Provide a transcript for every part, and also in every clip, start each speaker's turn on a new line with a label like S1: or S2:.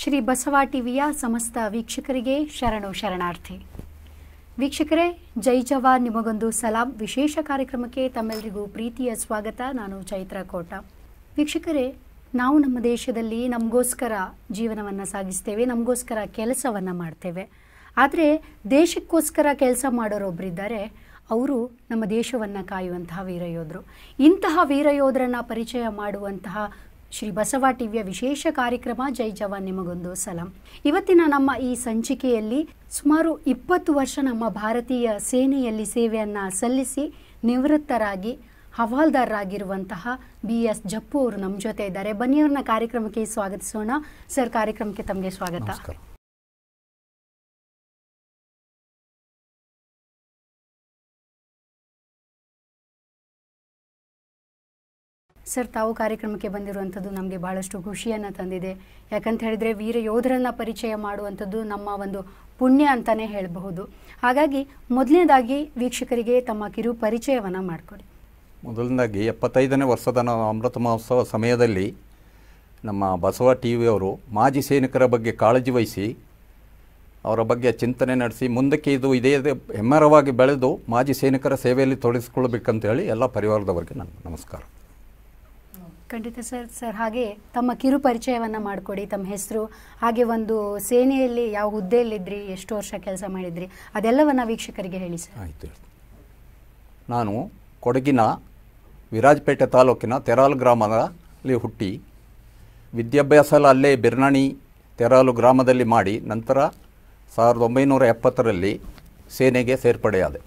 S1: ಶ್ರೀ ಬಸವ ಟಿವಿಯ ಸಮಸ್ತ ವೀಕ್ಷಕರಿಗೆ ಶರಣು ಶರಣಾರ್ಥಿ ವೀಕ್ಷಕರೇ ಜೈ ಜವಾ ನಿಮಗೊಂದು ಸಲಾಂ ವಿಶೇಷ ಕಾರ್ಯಕ್ರಮಕ್ಕೆ ತಮ್ಮೆಲ್ಲರಿಗೂ ಪ್ರೀತಿಯ ಸ್ವಾಗತ ನಾನು ಚೈತ್ರ ಕೋಟ ವೀಕ್ಷಕರೇ ನಾವು ನಮ್ಮ ದೇಶದಲ್ಲಿ ನಮಗೋಸ್ಕರ ಜೀವನವನ್ನು ಸಾಗಿಸ್ತೇವೆ ನಮಗೋಸ್ಕರ ಕೆಲಸವನ್ನು ಮಾಡ್ತೇವೆ ಆದರೆ ದೇಶಕ್ಕೋಸ್ಕರ ಕೆಲಸ ಮಾಡೋರೊಬ್ಬರಿದ್ದಾರೆ ಅವರು ನಮ್ಮ ದೇಶವನ್ನು ಕಾಯುವಂತಹ ವೀರಯೋಧರು ಇಂತಹ ವೀರಯೋಧರನ್ನು ಪರಿಚಯ ಮಾಡುವಂತಹ ಶ್ರೀ ಬಸವ ಟಿವಿಯ ವಿಶೇಷ ಕಾರ್ಯಕ್ರಮ ಜೈ ಜವಾನ್ ನಿಮಗೊಂದು ಸಲಂ ಇವತ್ತಿನ ನಮ್ಮ ಈ ಸಂಚಿಕೆಯಲ್ಲಿ ಸುಮಾರು ಇಪ್ಪತ್ತು ವರ್ಷ ನಮ್ಮ ಭಾರತೀಯ ಸೇನೆಯಲ್ಲಿ ಸೇವೆಯನ್ನ ಸಲ್ಲಿಸಿ ನಿವೃತ್ತರಾಗಿ ಹವಾಲ್ದಾರರಾಗಿರುವಂತಹ ಬಿ ಎಸ್ ಜಪ್ಪು ಅವರು ನಮ್ಮ ಜೊತೆ ಇದ್ದಾರೆ ಬನ್ನಿ ಅವ್ರನ್ನ ಕಾರ್ಯಕ್ರಮಕ್ಕೆ ಸ್ವಾಗತಿಸೋಣ ಸರ್ ಕಾರ್ಯಕ್ರಮಕ್ಕೆ ತಮಗೆ ಸ್ವಾಗತ ಸರ್ ತಾವು ಕಾರ್ಯಕ್ರಮಕ್ಕೆ ಬಂದಿರುವಂಥದ್ದು ನಮಗೆ ಭಾಳಷ್ಟು ಖುಷಿಯನ್ನು ತಂದಿದೆ ಯಾಕಂತ ಹೇಳಿದರೆ ವೀರ ಯೋಧರನ್ನ ಪರಿಚಯ ಮಾಡುವಂಥದ್ದು ನಮ್ಮ ಒಂದು ಪುಣ್ಯ ಅಂತಲೇ ಹೇಳಬಹುದು ಹಾಗಾಗಿ ಮೊದಲನೇದಾಗಿ ವೀಕ್ಷಕರಿಗೆ ತಮ್ಮ ಕಿರು ಪರಿಚಯವನ್ನು ಮಾಡಿಕೊಡಿ
S2: ಮೊದಲನೇದಾಗಿ ಎಪ್ಪತ್ತೈದನೇ ವರ್ಷದ ನಾವು ಅಮೃತ ಮಹೋತ್ಸವ ಸಮಯದಲ್ಲಿ ನಮ್ಮ ಬಸವ ಟಿ ವಿಯವರು ಮಾಜಿ ಸೈನಿಕರ ಬಗ್ಗೆ ಕಾಳಜಿ ವಹಿಸಿ ಅವರ ಬಗ್ಗೆ ಚಿಂತನೆ ನಡೆಸಿ ಮುಂದಕ್ಕೆ ಇದು ಇದೇ ಹೆಮ್ಮರವಾಗಿ ಬೆಳೆದು ಮಾಜಿ ಸೈನಿಕರ ಸೇವೆಯಲ್ಲಿ ಹೇಳಿ ಎಲ್ಲ ಪರಿವಾರದವರಿಗೆ ನಾನು ನಮಸ್ಕಾರ
S1: ಖಂಡಿತ ಸರ್ ಸರ್ ಹಾಗೆ ತಮ್ಮ ಕಿರು ಪರಿಚಯವನ್ನ ಮಾಡಿಕೊಡಿ ತಮ್ಮ ಹೆಸರು ಹಾಗೆ ಒಂದು ಸೇನೆಯಲ್ಲಿ ಯಾವ ಹುದ್ದೆಯಲ್ಲಿದ್ದಿರಿ ಎಷ್ಟು ವರ್ಷ ಕೆಲಸ ಮಾಡಿದ್ರಿ ಅದೆಲ್ಲವನ್ನು ವೀಕ್ಷಕರಿಗೆ ಹೇಳಿ ಸರ್ ಆಯಿತು
S2: ನಾನು ಕೊಡಗಿನ ವಿರಾಜಪೇಟೆ ತಾಲೂಕಿನ ತೆರಾಲು ಗ್ರಾಮದಲ್ಲಿ ಹುಟ್ಟಿ ವಿದ್ಯಾಭ್ಯಾಸ ಅಲ್ಲೇ ಬಿರ್ನಾಣಿ ತೆರಾಲು ಗ್ರಾಮದಲ್ಲಿ ಮಾಡಿ ನಂತರ ಸಾವಿರದ ಒಂಬೈನೂರ ಎಪ್ಪತ್ತರಲ್ಲಿ ಸೇನೆಗೆ ಸೇರ್ಪಡೆಯಾದೆ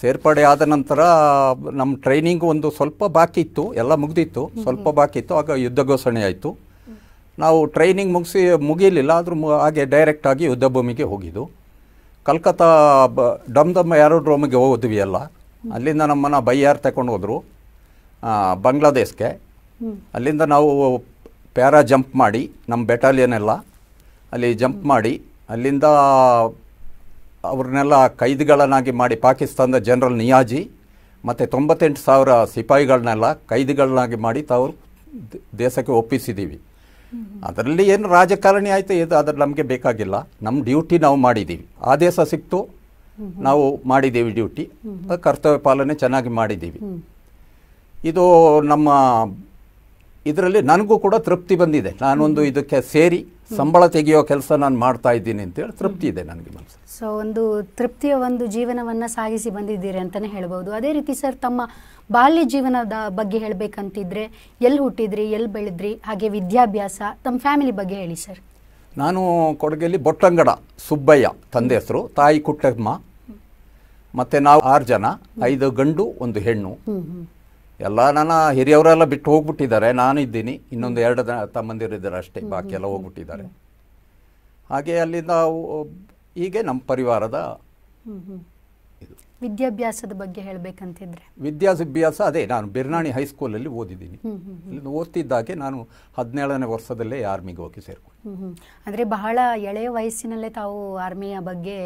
S2: ಸೇರ್ಪಡೆ ಆದ ನಂತರ ನಮ್ಮ ಟ್ರೈನಿಂಗ್ ಒಂದು ಸ್ವಲ್ಪ ಬಾಕಿ ಇತ್ತು ಎಲ್ಲ ಮುಗ್ದಿತ್ತು ಸ್ವಲ್ಪ ಬಾಕಿ ಇತ್ತು ಆಗ ಯುದ್ಧ ಘೋಷಣೆ ಆಯಿತು ನಾವು ಟ್ರೈನಿಂಗ್ ಮುಗಿಸಿ ಮುಗಿಯಲಿಲ್ಲ ಆದರೂ ಹಾಗೆ ಡೈರೆಕ್ಟಾಗಿ ಯುದ್ಧ ಭೂಮಿಗೆ ಹೋಗಿದ್ದು ಕಲ್ಕತ್ತಾ ಬ ಡಮ್ ದಮ್ ರೋಮಿಗೆ ಹೋದ್ವಿ ಎಲ್ಲ ಅಲ್ಲಿಂದ ನಮ್ಮನ್ನು ಬೈಯಾರ್ ತಗೊಂಡು ಹೋದರು ಬಾಂಗ್ಲಾದೇಶ್ಗೆ ಅಲ್ಲಿಂದ ನಾವು ಪ್ಯಾರಾ ಜಂಪ್ ಮಾಡಿ ನಮ್ಮ ಬೆಟಾಲಿಯನ್ ಎಲ್ಲ ಅಲ್ಲಿ ಜಂಪ್ ಮಾಡಿ ಅಲ್ಲಿಂದ ಅವ್ರನ್ನೆಲ್ಲ ಕೈದಿಗಳನ್ನಾಗಿ ಮಾಡಿ ಪಾಕಿಸ್ತಾನದ ಜನರಲ್ ನಿಯಾಜಿ ಮತ್ತು ತೊಂಬತ್ತೆಂಟು ಸಾವಿರ ಸಿಪಾಯಿಗಳನ್ನೆಲ್ಲ ಕೈದಿಗಳನ್ನಾಗಿ ಮಾಡಿ ತಾವು ದೇಶಕ್ಕೆ ಒಪ್ಪಿಸಿದ್ದೀವಿ ಅದರಲ್ಲಿ ಏನು ರಾಜಕಾರಣಿ ಆಯಿತು ಇದು ಅದ್ರ ನಮಗೆ ಬೇಕಾಗಿಲ್ಲ ನಮ್ಮ ಡ್ಯೂಟಿ ನಾವು ಮಾಡಿದ್ದೀವಿ ಆದೇಶ ಸಿಕ್ತು ನಾವು ಮಾಡಿದ್ದೀವಿ ಡ್ಯೂಟಿ ಕರ್ತವ್ಯ ಪಾಲನೆ ಚೆನ್ನಾಗಿ ಮಾಡಿದ್ದೀವಿ ಇದು ನಮ್ಮ ಇದರಲ್ಲಿ ನನಗೂ ಕೂಡ ತೃಪ್ತಿ ಬಂದಿದೆ ನಾನೊಂದು ಇದಕ್ಕೆ ಸೇರಿ ಸಂಬಳ ತೆಗೆಯೋ ಕೆಲಸ ನಾನು ಮಾಡ್ತಾ ಇದ್ದೀನಿ ಅಂತ ಹೇಳಿ ತೃಪ್ತಿ ಇದೆ ನನಗೆ ಮನಸ್ಸು
S1: ಸೊ ಒಂದು ತೃಪ್ತಿಯ ಒಂದು ಜೀವನವನ್ನು ಸಾಗಿಸಿ ಬಂದಿದ್ದೀರಿ ಅಂತಲೇ ಹೇಳ್ಬೋದು ಅದೇ ರೀತಿ ಸರ್ ತಮ್ಮ ಬಾಲ್ಯ ಜೀವನದ ಬಗ್ಗೆ ಹೇಳಬೇಕಂತಿದ್ರೆ ಎಲ್ಲಿ ಹುಟ್ಟಿದ್ರಿ ಎಲ್ಲಿ ಬೆಳೆದ್ರಿ ಹಾಗೆ ವಿದ್ಯಾಭ್ಯಾಸ ತಮ್ಮ ಫ್ಯಾಮಿಲಿ ಬಗ್ಗೆ ಹೇಳಿ ಸರ್
S2: ನಾನು ಕೊಡಗಲ್ಲಿ ಬೊಟ್ಟಂಗಡ ಸುಬ್ಬಯ್ಯ ತಂದೆ ಹೆಸರು ತಾಯಿ ಕುಟ್ಟಮ್ಮ ಮತ್ತು ನಾವು ಆರು ಜನ ಐದು ಗಂಡು ಒಂದು ಹೆಣ್ಣು ಎಲ್ಲ ನನ್ನ ಹಿರಿಯವರೆಲ್ಲ ಬಿಟ್ಟು ಹೋಗ್ಬಿಟ್ಟಿದ್ದಾರೆ ಇದ್ದೀನಿ ಇನ್ನೊಂದು ಎರಡು ಇದ್ದಾರೆ ಅಷ್ಟೇ ಬಾಕಿ ಎಲ್ಲ ಹೋಗ್ಬಿಟ್ಟಿದ್ದಾರೆ ಹಾಗೆ ಅಲ್ಲಿಂದ ಹೀಗೆ ನಮ್ಮ ಪರಿವಾರದ
S1: ವಿದ್ಯಾಭ್ಯಾಸದ ಬಗ್ಗೆ ಹೇಳಬೇಕಂತಿದ್ರೆ
S2: ವಿದ್ಯಾಭ್ಯಾಸ ಅದೇ ನಾನು ಬಿರ್ನಾಣಿ ಹೈಸ್ಕೂಲಲ್ಲಿ ಓದಿದ್ದೀನಿ ಓದ್ತಿದ್ದಾಗೆ ನಾನು ಹದಿನೇಳನೇ ವರ್ಷದಲ್ಲೇ ಆರ್ಮಿಗೆ ಹೋಗಿ
S1: ಸೇರ್ಕೊಂಡು ಅಂದರೆ ಬಹಳ ಎಳೆಯ ವಯಸ್ಸಿನಲ್ಲೇ ತಾವು ಆರ್ಮಿಯ ಬಗ್ಗೆ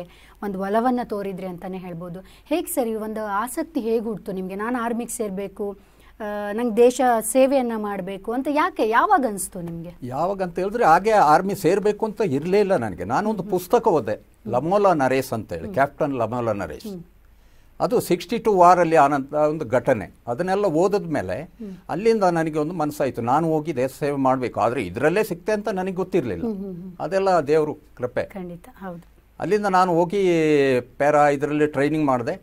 S1: ಒಂದು ಒಲವನ್ನು ತೋರಿದ್ರಿ ಅಂತಲೇ ಹೇಳ್ಬೋದು ಹೇಗೆ ಸರ್ ಒಂದು ಆಸಕ್ತಿ ಹೇಗೆ ಹುಡ್ತು ನಿಮಗೆ ನಾನು ಆರ್ಮಿಗೆ ಸೇರಬೇಕು ನಂಗೆ ದೇಶ ಸೇವೆಯನ್ನು ಮಾಡಬೇಕು ಅಂತ ಯಾಕೆ ಯಾವಾಗ ಅನಿಸ್ತು ನಿಮಗೆ
S2: ಯಾವಾಗ ಅಂತ ಹೇಳಿದ್ರೆ ಹಾಗೆ ಆರ್ಮಿ ಸೇರಬೇಕು ಅಂತ ಇರಲೇ ಇಲ್ಲ ನನಗೆ ನಾನೊಂದು ಪುಸ್ತಕ ಓದೆ ಲಮೋಲಾ ನರೇಶ್ ಅಂತ ಹೇಳಿ ಕ್ಯಾಪ್ಟನ್ ಲಮೋಲಾ ನರೇಶ್ ಅದು ಸಿಕ್ಸ್ಟಿ ಟು ವಾರಲ್ಲಿ ಆನಂತ ಒಂದು ಘಟನೆ ಅದನ್ನೆಲ್ಲ ಓದಿದ ಮೇಲೆ ಅಲ್ಲಿಂದ ನನಗೆ ಒಂದು ಮನಸ್ಸಾಯಿತು ನಾನು ಹೋಗಿ ದೇಶ ಸೇವೆ ಮಾಡಬೇಕು ಆದರೆ ಇದರಲ್ಲೇ ಸಿಕ್ತೆ ಅಂತ ನನಗೆ ಗೊತ್ತಿರಲಿಲ್ಲ ಅದೆಲ್ಲ ದೇವರು ಕೃಪೆ ಖಂಡಿತ ಹೌದು ಅಲ್ಲಿಂದ ನಾನು ಹೋಗಿ ಪ್ಯಾರಾ ಇದರಲ್ಲಿ ಟ್ರೈನಿಂಗ್ ಮಾಡಿದೆ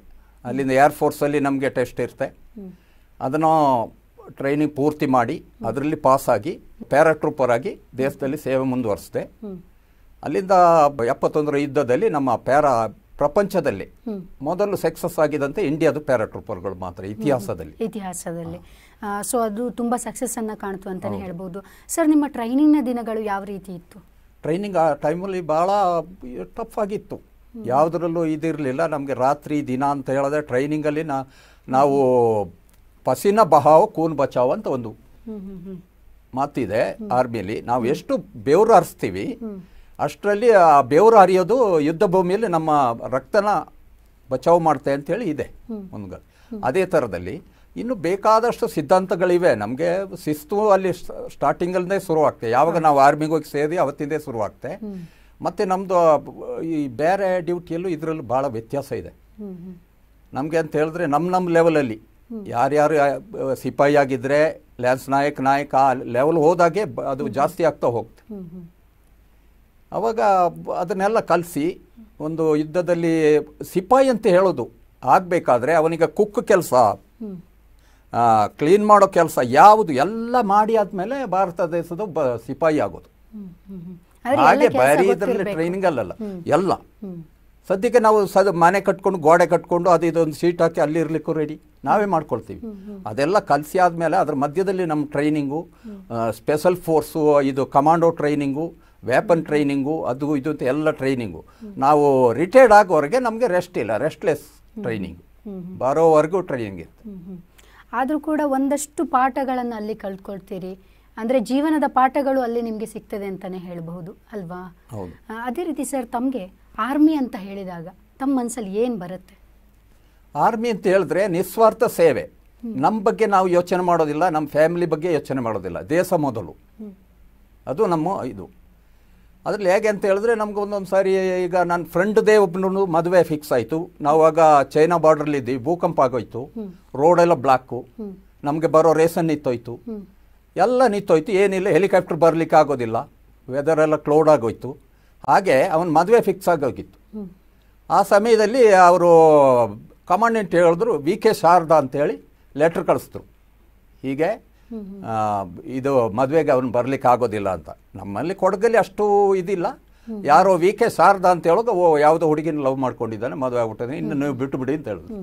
S2: ಅಲ್ಲಿಂದ ಏರ್ಫೋರ್ಸಲ್ಲಿ ನಮಗೆ ಟೆಸ್ಟ್ ಇರುತ್ತೆ ಅದನ್ನು ಟ್ರೈನಿಂಗ್ ಪೂರ್ತಿ ಮಾಡಿ ಅದರಲ್ಲಿ ಪಾಸಾಗಿ ಪ್ಯಾರಾಟ್ರೂಪರ್ ಆಗಿ ದೇಶದಲ್ಲಿ ಸೇವೆ ಮುಂದುವರಿಸಿದೆ ಅಲ್ಲಿಂದ ಎಪ್ಪತ್ತೊಂದರ ಯುದ್ಧದಲ್ಲಿ ನಮ್ಮ ಪ್ಯಾರಾ ಪ್ರಪಂಚದಲ್ಲಿ ಮೊದಲು ಸಕ್ಸಸ್ ಆಗಿದಂತೆ ಇಂಡಿಯಾದ ಪ್ಯಾರಾಟ್ರೂಪರ್ಗಳು ಮಾತ್ರ ಇತಿಹಾಸದಲ್ಲಿ
S1: ಇತಿಹಾಸದಲ್ಲಿ ಸೊ ಅದು ತುಂಬ ಅನ್ನ ಕಾಣ್ತು ಅಂತಲೇ ಹೇಳ್ಬೋದು ಸರ್ ನಿಮ್ಮ ಟ್ರೈನಿಂಗ್ನ ದಿನಗಳು ಯಾವ ರೀತಿ ಇತ್ತು
S2: ಟ್ರೈನಿಂಗ್ ಆ ಟೈಮಲ್ಲಿ ಭಾಳ ಟಫ್ ಆಗಿತ್ತು ಯಾವುದರಲ್ಲೂ ಇದಿರಲಿಲ್ಲ ನಮಗೆ ರಾತ್ರಿ ದಿನ ಅಂತ ಹೇಳಿದ್ರೆ ಟ್ರೈನಿಂಗಲ್ಲಿ ನಾ ನಾವು ಪಸಿನ ಬಹಾವ್ ಕೂನ್ ಬಚಾವ್ ಅಂತ ಒಂದು ಮಾತಿದೆ ಆರ್ಮಿಲಿ ನಾವು ಎಷ್ಟು ಬೆವರು ಹರಿಸ್ತೀವಿ ಅಷ್ಟರಲ್ಲಿ ಆ ಬೆವರು ಹರಿಯೋದು ಯುದ್ಧ ಭೂಮಿಯಲ್ಲಿ ನಮ್ಮ ರಕ್ತನ ಬಚಾವ್ ಮಾಡುತ್ತೆ ಅಂತೇಳಿ ಇದೆ ಒಂದು ಅದೇ ಥರದಲ್ಲಿ ಇನ್ನು ಬೇಕಾದಷ್ಟು ಸಿದ್ಧಾಂತಗಳಿವೆ ನಮಗೆ ಶಿಸ್ತು ಅಲ್ಲಿ ಸ್ಟಾರ್ಟಿಂಗಲ್ಲೇ ಶುರುವಾಗ್ತದೆ ಯಾವಾಗ ನಾವು ಆರ್ಮಿಗೋಗಿ ಸೇರಿ ಅವತ್ತಿಂದೇ ಶುರುವಾಗ್ತೆ ಮತ್ತು ನಮ್ಮದು ಈ ಬೇರೆ ಡ್ಯೂಟಿಯಲ್ಲೂ ಇದರಲ್ಲೂ ಭಾಳ ವ್ಯತ್ಯಾಸ ಇದೆ ನಮಗೆ ಅಂತ ಹೇಳಿದ್ರೆ ನಮ್ಮ ನಮ್ಮ ಲೆವೆಲಲ್ಲಿ ಯಾರ್ಯಾರು ಸಿಪಾಯಿ ಆಗಿದ್ದರೆ ಲ್ಯಾನ್ಸ್ ನಾಯಕ್ ನಾಯಕ ಆ ಲೆವೆಲ್ ಹೋದಾಗೆ ಅದು ಜಾಸ್ತಿ ಆಗ್ತಾ ಹೋಗ್ತದೆ ಅವಾಗ ಅದನ್ನೆಲ್ಲ ಕಲಸಿ ಒಂದು ಯುದ್ಧದಲ್ಲಿ ಸಿಪಾಯಿ ಅಂತ ಹೇಳೋದು ಆಗಬೇಕಾದ್ರೆ ಅವನಿಗೆ ಕುಕ್ ಕೆಲಸ ಕ್ಲೀನ್ ಮಾಡೋ ಕೆಲಸ ಯಾವುದು ಎಲ್ಲ ಮಾಡಿ ಆದಮೇಲೆ ಭಾರತ ದೇಶದ ಸಿಪಾಯಿ ಆಗೋದು ಹಾಗೆ ಬರೀ ಇದರಲ್ಲಿ ಟ್ರೈನಿಂಗ್ ಅಲ್ಲಲ್ಲ ಎಲ್ಲ ಸದ್ಯಕ್ಕೆ ನಾವು ಸದ ಮನೆ ಕಟ್ಕೊಂಡು ಗೋಡೆ ಕಟ್ಕೊಂಡು ಅದು ಇದೊಂದು ಸೀಟ್ ಹಾಕಿ ಅಲ್ಲಿ ರೆಡಿ ನಾವೇ ಮಾಡ್ಕೊಳ್ತೀವಿ ಅದೆಲ್ಲ ಕಲಸಿ ಆದಮೇಲೆ ಅದ್ರ ಮಧ್ಯದಲ್ಲಿ ನಮ್ಮ ಟ್ರೈನಿಂಗು ಸ್ಪೆಷಲ್ ಫೋರ್ಸು ಇದು ಕಮಾಂಡೋ ಟ್ರೈನಿಂಗು ವ್ಯಾಪನ್ ಟ್ರೈನಿಂಗು ಅದು ಇದು ಅಂತ ಎಲ್ಲ ಟ್ರೈನಿಂಗು ನಾವು ರಿಟೈರ್ಡ್ ಆಗೋವರೆಗೆ ನಮಗೆ ರೆಸ್ಟ್ ಇಲ್ಲ ರೆಸ್ಟ್ಲೆಸ್ ಟ್ರೈನಿಂಗ್ ಬರೋವರೆಗೂ ಟ್ರೈನಿಂಗ್ ಇತ್ತು
S1: ಆದರೂ ಕೂಡ ಒಂದಷ್ಟು ಪಾಠಗಳನ್ನು ಅಲ್ಲಿ ಕಲ್ತ್ಕೊಳ್ತೀರಿ ಅಂದರೆ ಜೀವನದ ಪಾಠಗಳು ಅಲ್ಲಿ ನಿಮಗೆ ಸಿಗ್ತದೆ ಅಂತಲೇ ಹೇಳಬಹುದು ಅಲ್ವಾ ಅದೇ ರೀತಿ ಸರ್ ತಮಗೆ ಆರ್ಮಿ ಅಂತ ಹೇಳಿದಾಗ ತಮ್ಮ ಮನಸ್ಸಲ್ಲಿ ಏನು ಬರುತ್ತೆ
S2: ಆರ್ಮಿ ಅಂತ ಹೇಳಿದ್ರೆ ನಿಸ್ವಾರ್ಥ ಸೇವೆ ನಮ್ಮ ಬಗ್ಗೆ ನಾವು ಯೋಚನೆ ಮಾಡೋದಿಲ್ಲ ನಮ್ಮ ಫ್ಯಾಮಿಲಿ ಬಗ್ಗೆ ಯೋಚನೆ ಮಾಡೋದಿಲ್ಲ ದೇಶ ಮೊದಲು ಅದು ನಮ್ಮ ಇದು ಅದರಲ್ಲಿ ಹೇಗೆ ಅಂತ ಹೇಳಿದ್ರೆ ನಮ್ಗೆ ಒಂದೊಂದು ಸಾರಿ ಈಗ ನನ್ನ ಫ್ರೆಂಡ್ದೇ ಒಬ್ಬನು ಮದುವೆ ಫಿಕ್ಸ್ ಆಯಿತು ನಾವಾಗ ಚೈನಾ ಬಾರ್ಡ್ರಲ್ಲಿದ್ದೀವಿ ಭೂಕಂಪ ಆಗೋಯ್ತು ರೋಡೆಲ್ಲ ಬ್ಲಾಕು ನಮಗೆ ಬರೋ ರೇಸನ್ ನಿಂತೋಯ್ತು ಎಲ್ಲ ನಿಂತೋಯ್ತು ಏನಿಲ್ಲ ಹೆಲಿಕಾಪ್ಟರ್ ಬರಲಿಕ್ಕೆ ಆಗೋದಿಲ್ಲ ವೆದರ್ ಎಲ್ಲ ಕ್ಲೌಡ್ ಆಗೋಯ್ತು ಹಾಗೆ ಅವನ ಮದುವೆ ಫಿಕ್ಸ್ ಆಗೋಗಿತ್ತು ಆ ಸಮಯದಲ್ಲಿ ಅವರು ಕಮಾಂಡೆಂಟ್ ಹೇಳಿದ್ರು ವಿ ಕೆ ಶಾರದಾ ಅಂತೇಳಿ ಲೆಟ್ರ್ ಕಳಿಸಿದ್ರು ಹೀಗೆ ಇದು ಮದುವೆಗೆ ಅವ್ನು ಬರ್ಲಿಕ್ಕೆ ಆಗೋದಿಲ್ಲ ಅಂತ ನಮ್ಮಲ್ಲಿ ಕೊಡಗಲ್ಲಿ ಅಷ್ಟು ಇದಿಲ್ಲ ಯಾರೋ ವಿ ಕೆ ಸಾರದ ಅಂತ ಹೇಳೋದು ಓ ಯಾವುದೋ ಹುಡುಗಿನ ಲವ್ ಮಾಡ್ಕೊಂಡಿದ್ದಾನೆ ಮದುವೆ ಆಗ್ಬಿಟ್ಟಿದ್ದಾನೆ ಇನ್ನು ನೀವು ಬಿಟ್ಟು ಬಿಡಿ ಅಂತ ಹೇಳಿದ್ರು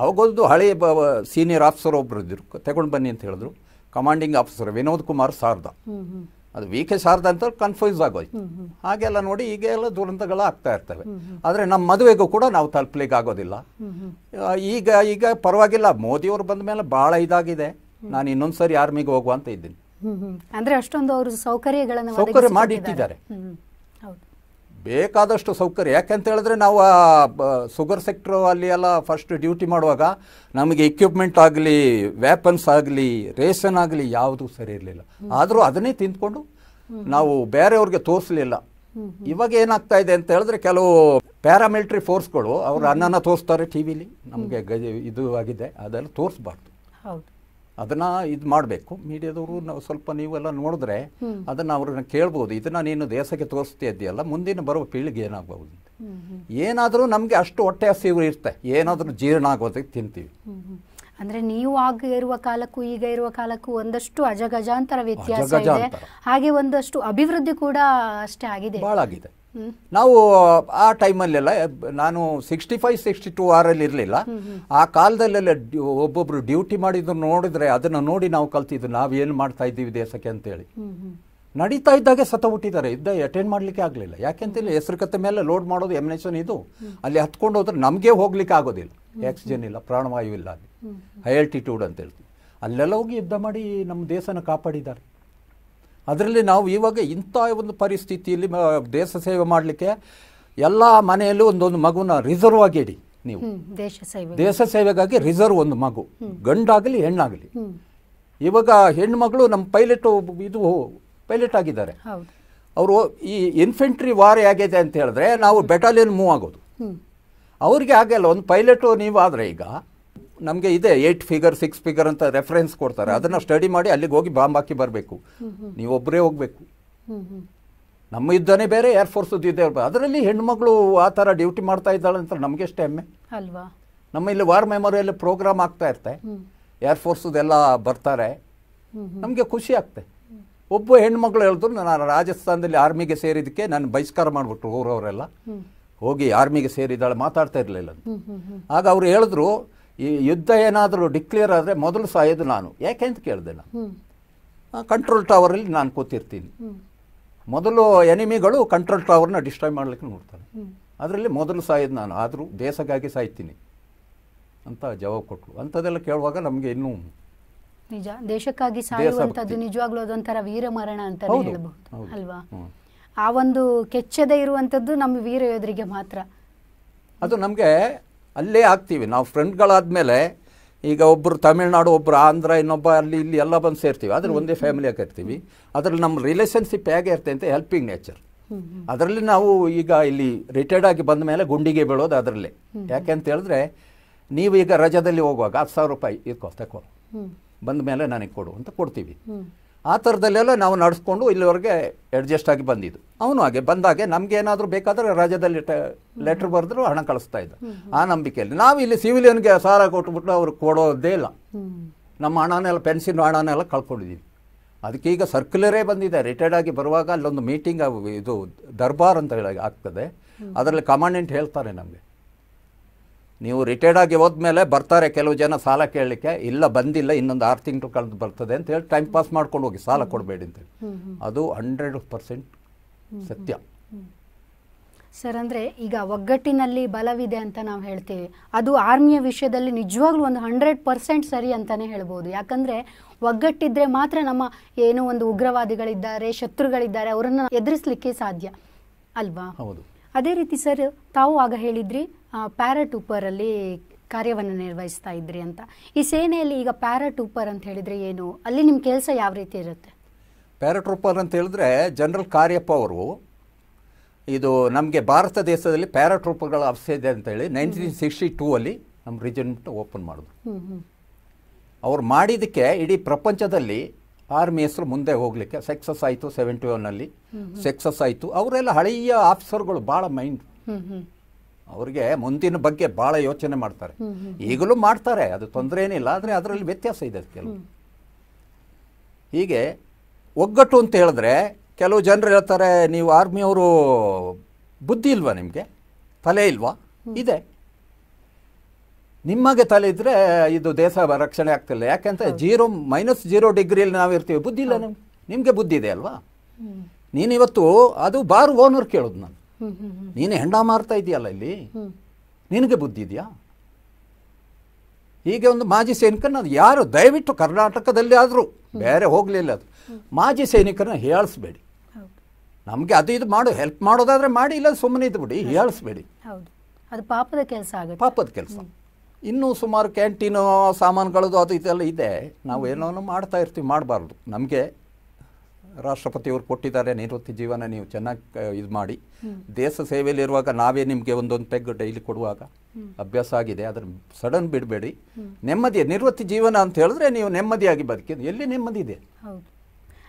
S2: ಅವಾಗೊಂದು ಹಳೆ ಬ ಸೀನಿಯರ್ ಆಫೀಸರ್ ಒಬ್ಬರು ಇದ್ರು ತಗೊಂಡು ಬನ್ನಿ ಅಂತ ಹೇಳಿದ್ರು ಕಮಾಂಡಿಂಗ್ ಆಫೀಸರ್ ವಿನೋದ್ ಕುಮಾರ್ ಸಾರ್ದ ಅದು ವಿ ಕೆ ಸಾರ್ದ ಅಂತ ಕನ್ಫ್ಯೂಸ್ ಆಗೋಯ್ತು ಹಾಗೆಲ್ಲ ನೋಡಿ ಈಗೆಲ್ಲ ದುರಂತಗಳು ಆಗ್ತಾ ಇರ್ತವೆ ಆದರೆ ನಮ್ಮ ಮದುವೆಗೂ ಕೂಡ ನಾವು ತಲುಪಲಿಕ್ಕೆ ಆಗೋದಿಲ್ಲ ಈಗ ಈಗ ಪರವಾಗಿಲ್ಲ ಮೋದಿಯವರು ಬಂದ ಮೇಲೆ ಭಾಳ ಇದಾಗಿದೆ ನಾನು ಇನ್ನೊಂದ್ಸರಿ ಆರ್ಮಿಗೆ ಹೋಗುವ ಅಂತ ಇದ್ದೀನಿ
S1: ಅಂದ್ರೆ ಅಷ್ಟೊಂದು ಅವರು ಸೌಕರ್ಯಗಳನ್ನು ಸೌಕರ್ಯ ಮಾಡಿ
S2: ಬೇಕಾದಷ್ಟು ಸೌಕರ್ಯ ಯಾಕೆಂತ ಹೇಳಿದ್ರೆ ನಾವು ಶುಗರ್ ಸೆಕ್ಟರ್ ಅಲ್ಲಿ ಎಲ್ಲ ಫಸ್ಟ್ ಡ್ಯೂಟಿ ಮಾಡುವಾಗ ನಮಗೆ ಇಕ್ವಿಪ್ಮೆಂಟ್ ಆಗಲಿ ವೆಪನ್ಸ್ ಆಗಲಿ ರೇಷನ್ ಆಗಲಿ ಯಾವುದು ಸರಿ ಇರಲಿಲ್ಲ ಆದರೂ ಅದನ್ನೇ ತಿಂದ್ಕೊಂಡು ನಾವು ಬೇರೆಯವ್ರಿಗೆ ತೋರಿಸಲಿಲ್ಲ ಇವಾಗ ಏನಾಗ್ತಾ ಇದೆ ಅಂತ ಹೇಳಿದ್ರೆ ಕೆಲವು ಪ್ಯಾರಾಮಿಲಿಟ್ರಿ ಫೋರ್ಸ್ಗಳು ಅವ್ರ ಅನ್ನನ ತೋರಿಸ್ತಾರೆ ಟಿ ವಿಲಿ ನಮಗೆ ಇದು ಆಗಿದೆ ಅದೆಲ್ಲ ತೋರಿಸ್ಬಾರ್ದು ಅದನ್ನ ಇದು ಮಾಡಬೇಕು ಮೀಡಿಯಾದವರು ನಾವು ಸ್ವಲ್ಪ ನೀವೆಲ್ಲ ನೋಡಿದ್ರೆ ಅದನ್ನ ಅವ್ರನ್ನ ಕೇಳ್ಬೋದು ಇದನ್ನ ನೀನು ದೇಶಕ್ಕೆ ತೋರಿಸ್ತಾ ಇದೆಯಲ್ಲ ಮುಂದಿನ ಬರುವ ಪೀಳಿಗೆ ಏನಾಗಬಹುದು ಏನಾದರೂ ನಮಗೆ ಅಷ್ಟು ಹೊಟ್ಟೆ ಹಸಿವು ಇರುತ್ತೆ ಏನಾದರೂ ಜೀರ್ಣ ಆಗೋದಕ್ಕೆ ತಿಂತೀವಿ
S1: ಅಂದ್ರೆ ನೀವು ಆಗ ಇರುವ ಕಾಲಕ್ಕೂ ಈಗ ಇರುವ ಕಾಲಕ್ಕೂ ಒಂದಷ್ಟು ಅಜಗಜಾಂತರ ವ್ಯತ್ಯಾಸ ಇದೆ ಹಾಗೆ ಒಂದಷ್ಟು ಅಭಿವೃದ್ಧಿ ಕೂಡ ಅಷ್ಟೇ ಆಗಿದೆ
S2: ಆಗಿದೆ ನಾವು ಆ ಟೈಮಲ್ಲೆಲ್ಲ ನಾನು ಸಿಕ್ಸ್ಟಿ ಫೈವ್ ಸಿಕ್ಸ್ಟಿ ಟೂ ಆರಲ್ಲಿ ಇರಲಿಲ್ಲ ಆ ಕಾಲದಲ್ಲೆಲ್ಲ ಒಬ್ಬೊಬ್ರು ಡ್ಯೂಟಿ ಮಾಡಿದ್ರು ನೋಡಿದ್ರೆ ಅದನ್ನು ನೋಡಿ ನಾವು ಕಲ್ತಿದ್ವಿ ನಾವು ಏನು ಮಾಡ್ತಾ ಇದ್ದೀವಿ ದೇಶಕ್ಕೆ ಅಂತೇಳಿ ನಡೀತಾ ಇದ್ದಾಗೆ ಸತ ಹುಟ್ಟಿದ್ದಾರೆ ಇದ್ದ ಅಟೆಂಡ್ ಮಾಡಲಿಕ್ಕೆ ಆಗಲಿಲ್ಲ ಯಾಕೆಂತೇಳಿ ಹೆಸರು ಕತ್ತೆ ಮೇಲೆ ಲೋಡ್ ಮಾಡೋದು ಎಮಿನೇಷನ್ ಇದು ಅಲ್ಲಿ ಹತ್ಕೊಂಡು ಹೋದ್ರೆ ನಮಗೆ ಹೋಗ್ಲಿಕ್ಕೆ ಆಗೋದಿಲ್ಲ ಆಕ್ಸಿಜನ್ ಇಲ್ಲ ಪ್ರಾಣವಾಯು ಇಲ್ಲ ಅಲ್ಲಿ ಹೈ ಆಲ್ಟಿಟ್ಯೂಡ್ ಅಂತ ಹೇಳ್ತೀವಿ ಅಲ್ಲೆಲ್ಲ ಹೋಗಿ ಯುದ್ಧ ಮಾಡಿ ನಮ್ಮ ದೇಶನ ಕಾಪಾಡಿದ್ದಾರೆ ಅದರಲ್ಲಿ ನಾವು ಇವಾಗ ಇಂಥ ಒಂದು ಪರಿಸ್ಥಿತಿಯಲ್ಲಿ ದೇಶ ಸೇವೆ ಮಾಡಲಿಕ್ಕೆ ಎಲ್ಲ ಮನೆಯಲ್ಲೂ ಒಂದೊಂದು ಮಗುನ ರಿಸರ್ವ್ ಆಗಿ ಇಡಿ ನೀವು
S1: ದೇಶ ಸೇವೆ ದೇಶ
S2: ಸೇವೆಗಾಗಿ ರಿಸರ್ವ್ ಒಂದು ಮಗು ಗಂಡಾಗಲಿ ಹೆಣ್ಣಾಗಲಿ ಇವಾಗ ಹೆಣ್ಣು ಮಗಳು ನಮ್ಮ ಪೈಲಟ್ ಇದು ಪೈಲಟ್ ಆಗಿದ್ದಾರೆ ಅವರು ಈ ಇನ್ಫೆಂಟ್ರಿ ವಾರ್ ಹೇಗಿದೆ ಅಂತ ಹೇಳಿದ್ರೆ ನಾವು ಬೆಟಾಲಿಯನ್ ಮೂವ್ ಆಗೋದು ಅವ್ರಿಗೆ ಆಗಲ್ಲ ಒಂದು ಪೈಲಟು ನೀವು ಆದರೆ ಈಗ ನಮಗೆ ಇದೆ ಏಟ್ ಫಿಗರ್ ಸಿಕ್ಸ್ ಫಿಗರ್ ಅಂತ ರೆಫರೆನ್ಸ್ ಕೊಡ್ತಾರೆ ಅದನ್ನು ಸ್ಟಡಿ ಮಾಡಿ ಅಲ್ಲಿಗೆ ಹೋಗಿ ಬಾಂಬ್ ಹಾಕಿ ಬರಬೇಕು ನೀವೊಬ್ಬರೇ ಹೋಗಬೇಕು ನಮ್ಮ ಯುದ್ಧನೇ ಬೇರೆ ಏರ್ಫೋರ್ಸ್ ಇದೆ ಅದರಲ್ಲಿ ಹೆಣ್ಮಗಳು ಆ ಥರ ಡ್ಯೂಟಿ ಮಾಡ್ತಾ ಇದ್ದಾಳೆ ಅಂತ ನಮಗೆ ಹೆಮ್ಮೆ ಅಲ್ವಾ ನಮ್ಮ ಇಲ್ಲಿ ವಾರ್ ಮೆಮೋರಿಯಲ್ ಪ್ರೋಗ್ರಾಮ್ ಆಗ್ತಾ ಇರ್ತೆ ಏರ್ಫೋರ್ಸದೆಲ್ಲ ಬರ್ತಾರೆ ನಮಗೆ ಖುಷಿ ಆಗ್ತೆ ಒಬ್ಬ ಹೆಣ್ಮಕ್ಳು ಹೇಳಿದ್ರು ನಾನು ರಾಜಸ್ಥಾನದಲ್ಲಿ ಆರ್ಮಿಗೆ ಸೇರಿದಕ್ಕೆ ನಾನು ಬಹಿಷ್ಕಾರ ಮಾಡಿಬಿಟ್ರು ಊರವರೆಲ್ಲ ಹೋಗಿ ಆರ್ಮಿಗೆ ಸೇರಿದ್ದಾಳೆ ಮಾತಾಡ್ತಾ ಇರಲಿಲ್ಲ ಆಗ ಅವ್ರು ಹೇಳಿದ್ರು ಈ ಯುದ್ಧ ಏನಾದರೂ ಡಿಕ್ಲೇರ್ ಆದರೆ ಮೊದಲು ಸಾಯೋದು ನಾನು ಯಾಕೆ ಅಂತ ಕೇಳಿದೆ
S3: ನಾನು
S2: ಕಂಟ್ರೋಲ್ ಟವರಲ್ಲಿ ನಾನು ಕೂತಿರ್ತೀನಿ ಮೊದಲು ಎನಿಮಿಗಳು ಕಂಟ್ರೋಲ್ ಟವರ್ನ ಡಿಸ್ಟ್ರಾಯ್ ಮಾಡಲಿಕ್ಕೆ ನೋಡ್ತಾರೆ ಅದರಲ್ಲಿ ಮೊದಲು ಸಾಯೋದು ನಾನು ಆದರೂ ದೇಶಕ್ಕಾಗಿ ಸಾಯ್ತೀನಿ ಅಂತ ಜವಾಬ್ ಕೊಟ್ಟರು ಅಂಥದ್ದೆಲ್ಲ ಕೇಳುವಾಗ ನಮಗೆ ಇನ್ನೂ
S1: ನಿಜ ದೇಶಕ್ಕಾಗಿ ಸಾಯುವಂತದ್ದು ನಿಜವಾಗ್ಲೂ ಅದೊಂಥರ ವೀರ ಮರಣ ಅಂತ ಹೇಳಬಹುದು ಅಲ್ವಾ ಆ ಒಂದು ಕೆಚ್ಚದೆ ಇರುವಂತದ್ದು ನಮ್ಮ ವೀರ ಯೋಧರಿಗೆ ಮಾತ್ರ
S2: ಅದು ನಮಗೆ ಅಲ್ಲೇ ಆಗ್ತೀವಿ ನಾವು ಫ್ರೆಂಡ್ಗಳಾದ್ಮೇಲೆ ಈಗ ಒಬ್ಬರು ತಮಿಳ್ನಾಡು ಒಬ್ಬರು ಆಂಧ್ರ ಇನ್ನೊಬ್ಬ ಅಲ್ಲಿ ಇಲ್ಲಿ ಎಲ್ಲ ಬಂದು ಸೇರ್ತೀವಿ ಆದರೆ ಒಂದೇ ಫ್ಯಾಮಿಲಿ ಇರ್ತೀವಿ ಅದರಲ್ಲಿ ನಮ್ಮ ರಿಲೇಷನ್ಶಿಪ್ ಹೇಗೆ ಇರ್ತೆ ಅಂತ ಹೆಲ್ಪಿಂಗ್ ನೇಚರ್ ಅದರಲ್ಲಿ ನಾವು ಈಗ ಇಲ್ಲಿ ರಿಟೈರ್ಡ್ ಆಗಿ ಬಂದ ಮೇಲೆ ಗುಂಡಿಗೆ ಬೀಳೋದು ಅದರಲ್ಲೇ ಯಾಕೆ ಅಂತ ಹೇಳಿದ್ರೆ ನೀವು ಈಗ ರಜದಲ್ಲಿ ಹೋಗುವಾಗ ಹತ್ತು ಸಾವಿರ ರೂಪಾಯಿ ಇಟ್ಕೋ ತಕೋ ಬಂದ ಮೇಲೆ ನನಗೆ ಕೊಡು ಅಂತ ಕೊಡ್ತೀವಿ ಆ ಥರದಲ್ಲೆಲ್ಲ ನಾವು ನಡೆಸ್ಕೊಂಡು ಇಲ್ಲಿವರೆಗೆ ಅಡ್ಜಸ್ಟ್ ಆಗಿ ಬಂದಿದ್ದು ಅವನು ಹಾಗೆ ಬಂದಾಗೆ ನಮ್ಗೆ ಏನಾದರೂ ಬೇಕಾದರೆ ರಾಜ್ಯದಲ್ಲಿ ಲೆಟ್ರ್ ಬರೆದ್ರು ಹಣ ಕಳಿಸ್ತಾ ಇದ್ದ ಆ ನಂಬಿಕೆಯಲ್ಲಿ ನಾವು ಇಲ್ಲಿ ಸಿವಿಲಿಯನ್ಗೆ ಸಾಲ ಕೊಟ್ಬಿಟ್ಟು ಅವ್ರು ಕೊಡೋದೇ ಇಲ್ಲ ನಮ್ಮ ಹಣನೆಲ್ಲ ಪೆನ್ಸಿಲ್ ಹಣನೆಲ್ಲ ಕಳ್ಕೊಂಡಿದ್ದೀವಿ ಈಗ ಸರ್ಕ್ಯುಲರೇ ಬಂದಿದೆ ರಿಟೈರ್ಡ್ ಆಗಿ ಬರುವಾಗ ಅಲ್ಲೊಂದು ಮೀಟಿಂಗ್ ಇದು ದರ್ಬಾರ್ ಅಂತ ಹೇಳಿ ಆಗ್ತದೆ ಅದರಲ್ಲಿ ಕಮಾಂಡೆಂಟ್ ಹೇಳ್ತಾರೆ ನಮಗೆ ನೀವು ರಿಟೈರ್ಡ್ ಆಗಿ ಹೋದ್ಮೇಲೆ ಬರ್ತಾರೆ ಕೆಲವು ಜನ ಸಾಲ ಕೇಳಲಿಕ್ಕೆ ಇಲ್ಲ ಬಂದಿಲ್ಲ ಇನ್ನೊಂದು ಆರು ತಿಂಗಳು ಕಳೆದು ಬರ್ತದೆ ಅಂತ ಹೇಳಿ ಟೈಮ್ ಪಾಸ್ ಮಾಡ್ಕೊಂಡು ಹೋಗಿ ಸಾಲ ಕೊಡಬೇಡಿ ಅಂತೇಳಿ ಅದು ಹಂಡ್ರೆಡ್ ಪರ್ಸೆಂಟ್
S1: ಸತ್ಯ ಸರ್ ಅಂದ್ರೆ ಈಗ ಒಗ್ಗಟ್ಟಿನಲ್ಲಿ ಬಲವಿದೆ ಅಂತ ನಾವು ಹೇಳ್ತೀವಿ ಅದು ಆರ್ಮಿಯ ವಿಷಯದಲ್ಲಿ ನಿಜವಾಗ್ಲೂ ಒಂದು ಹಂಡ್ರೆಡ್ ಪರ್ಸೆಂಟ್ ಸರಿ ಅಂತಾನೆ ಹೇಳ್ಬೋದು ಯಾಕಂದ್ರೆ ಒಗ್ಗಟ್ಟಿದ್ರೆ ಮಾತ್ರ ನಮ್ಮ ಏನೋ ಒಂದು ಉಗ್ರವಾದಿಗಳಿದ್ದಾರೆ ಶತ್ರುಗಳಿದ್ದಾರೆ ಅವರನ್ನು ಎದುರಿಸಲಿಕ್ಕೆ ಸಾಧ್ಯ ಅಲ್ವಾ ಹೌದು ಅದೇ ರೀತಿ ಸರ್ ತಾವು ಆಗ ಹೇಳಿದ್ರಿ ಅಲ್ಲಿ ಕಾರ್ಯವನ್ನು ನಿರ್ವಹಿಸ್ತಾ ಇದ್ರಿ ಅಂತ ಈ ಸೇನೆಯಲ್ಲಿ ಈಗ ಪ್ಯಾರಾಟೂಪರ್ ಅಂತ ಹೇಳಿದರೆ ಏನು ಅಲ್ಲಿ ನಿಮ್ಮ ಕೆಲಸ ಯಾವ ರೀತಿ ಇರುತ್ತೆ
S2: ಪ್ಯಾರಾಟ್ರೂಪರ್ ಅಂತ ಹೇಳಿದ್ರೆ ಜನರಲ್ ಕಾರ್ಯಪ್ಪ ಅವರು ಇದು ನಮಗೆ ಭಾರತ ದೇಶದಲ್ಲಿ ಪ್ಯಾರಾಟ್ರೂಪರ್ಗಳ ಅವಶ್ಯ ಇದೆ ಹೇಳಿ ನೈನ್ಟೀನ್ ಸಿಕ್ಸ್ಟಿ ಟೂ ಅಲ್ಲಿ ನಮ್ಮ ರಿಜಿಮೆಂಟ್ ಓಪನ್
S3: ಮಾಡಿದ್ರು
S2: ಅವ್ರು ಮಾಡಿದ್ದಕ್ಕೆ ಇಡೀ ಪ್ರಪಂಚದಲ್ಲಿ ಆರ್ಮಿ ಹೆಸರು ಮುಂದೆ ಹೋಗಲಿಕ್ಕೆ ಸಕ್ಸಸ್ ಆಯಿತು ಸೆವೆಂಟಿ ಒನ್ನಲ್ಲಿ ಸಕ್ಸಸ್ ಆಯಿತು ಅವರೆಲ್ಲ ಹಳೆಯ ಆಫೀಸರ್ಗಳು ಭಾಳ ಮೈಂಡ್ ಅವ್ರಿಗೆ ಮುಂದಿನ ಬಗ್ಗೆ ಭಾಳ ಯೋಚನೆ ಮಾಡ್ತಾರೆ ಈಗಲೂ ಮಾಡ್ತಾರೆ ಅದು ತೊಂದರೆ ಏನಿಲ್ಲ ಆದರೆ ಅದರಲ್ಲಿ ವ್ಯತ್ಯಾಸ ಇದೆ ಕೆಲವು ಹೀಗೆ ಒಗ್ಗಟ್ಟು ಅಂತ ಹೇಳಿದ್ರೆ ಕೆಲವು ಜನರು ಹೇಳ್ತಾರೆ ನೀವು ಆರ್ಮಿಯವರು ಬುದ್ಧಿ ಇಲ್ವಾ ನಿಮಗೆ ತಲೆ ಇಲ್ವಾ ಇದೆ ನಿಮಗೆ ತಲೆ ಇದ್ರೆ ಇದು ದೇಶ ರಕ್ಷಣೆ ಆಗ್ತಿಲ್ಲ ಯಾಕಂತ ಜೀರೋ ಮೈನಸ್ ಜೀರೋ ಡಿಗ್ರಿಯಲ್ಲಿ ನಾವು ಇರ್ತೀವಿ ಬುದ್ಧಿ ಇಲ್ಲ ನಿಮ್ಗೆ ನಿಮಗೆ ಬುದ್ಧಿ ಇದೆ ಅಲ್ವಾ ನೀನಿವತ್ತು ಅದು ಬಾರ್ ಓನರ್ ಕೇಳೋದು ನಾನು ನೀನು ಹೆಂಡ ಮಾರ್ತಾ ಇದೆಯಲ್ಲ ಇಲ್ಲಿ ನಿನಗೆ ಬುದ್ಧಿ ಇದೆಯಾ ಹೀಗೆ ಒಂದು ಮಾಜಿ ಸೈನಿಕರನ್ನ ಯಾರು ದಯವಿಟ್ಟು ಕರ್ನಾಟಕದಲ್ಲಿ ಆದರೂ ಬೇರೆ ಹೋಗಲಿಲ್ಲ ಅದು ಮಾಜಿ ಸೈನಿಕರನ್ನ ಹೇಳಿಸ್ಬೇಡಿ ನಮಗೆ ಅದು ಇದು ಮಾಡು ಹೆಲ್ಪ್ ಮಾಡೋದಾದರೆ ಮಾಡಿ ಇಲ್ಲ ಸುಮ್ಮನೆ ಇದ್ಬಿಡಿ ಹೇಳಿಸ್ಬೇಡಿ
S1: ಅದು ಪಾಪದ ಕೆಲಸ ಆಗುತ್ತೆ
S2: ಪಾಪದ ಕೆಲಸ ಇನ್ನೂ ಸುಮಾರು ಕ್ಯಾಂಟೀನ್ ಸಾಮಾನುಗಳದ್ದು ಅದು ಇದೆಲ್ಲ ಇದೆ ನಾವು ಏನೋ ಮಾಡ್ತಾ ಇರ್ತೀವಿ ಮಾಡಬಾರ್ದು ನಮಗೆ ರಾಷ್ಟ್ರಪತಿಯವರು ಕೊಟ್ಟಿದ್ದಾರೆ ನಿವೃತ್ತಿ ಜೀವನ ನೀವು ಚೆನ್ನಾಗಿ ಇದು ಮಾಡಿ ದೇಶ ಸೇವೆಯಲ್ಲಿರುವಾಗ ನಾವೇ ನಿಮಗೆ ಒಂದೊಂದು ಪೆಗ್ ಡೈಲಿ ಕೊಡುವಾಗ ಅಭ್ಯಾಸ ಆಗಿದೆ ಅದನ್ನು ಸಡನ್ ಬಿಡಬೇಡಿ ನೆಮ್ಮದಿ ನಿವೃತ್ತಿ ಜೀವನ ಅಂತ ಹೇಳಿದ್ರೆ ನೀವು ನೆಮ್ಮದಿಯಾಗಿ ಬದುಕಿ ಎಲ್ಲಿ ನೆಮ್ಮದಿ ಇದೆ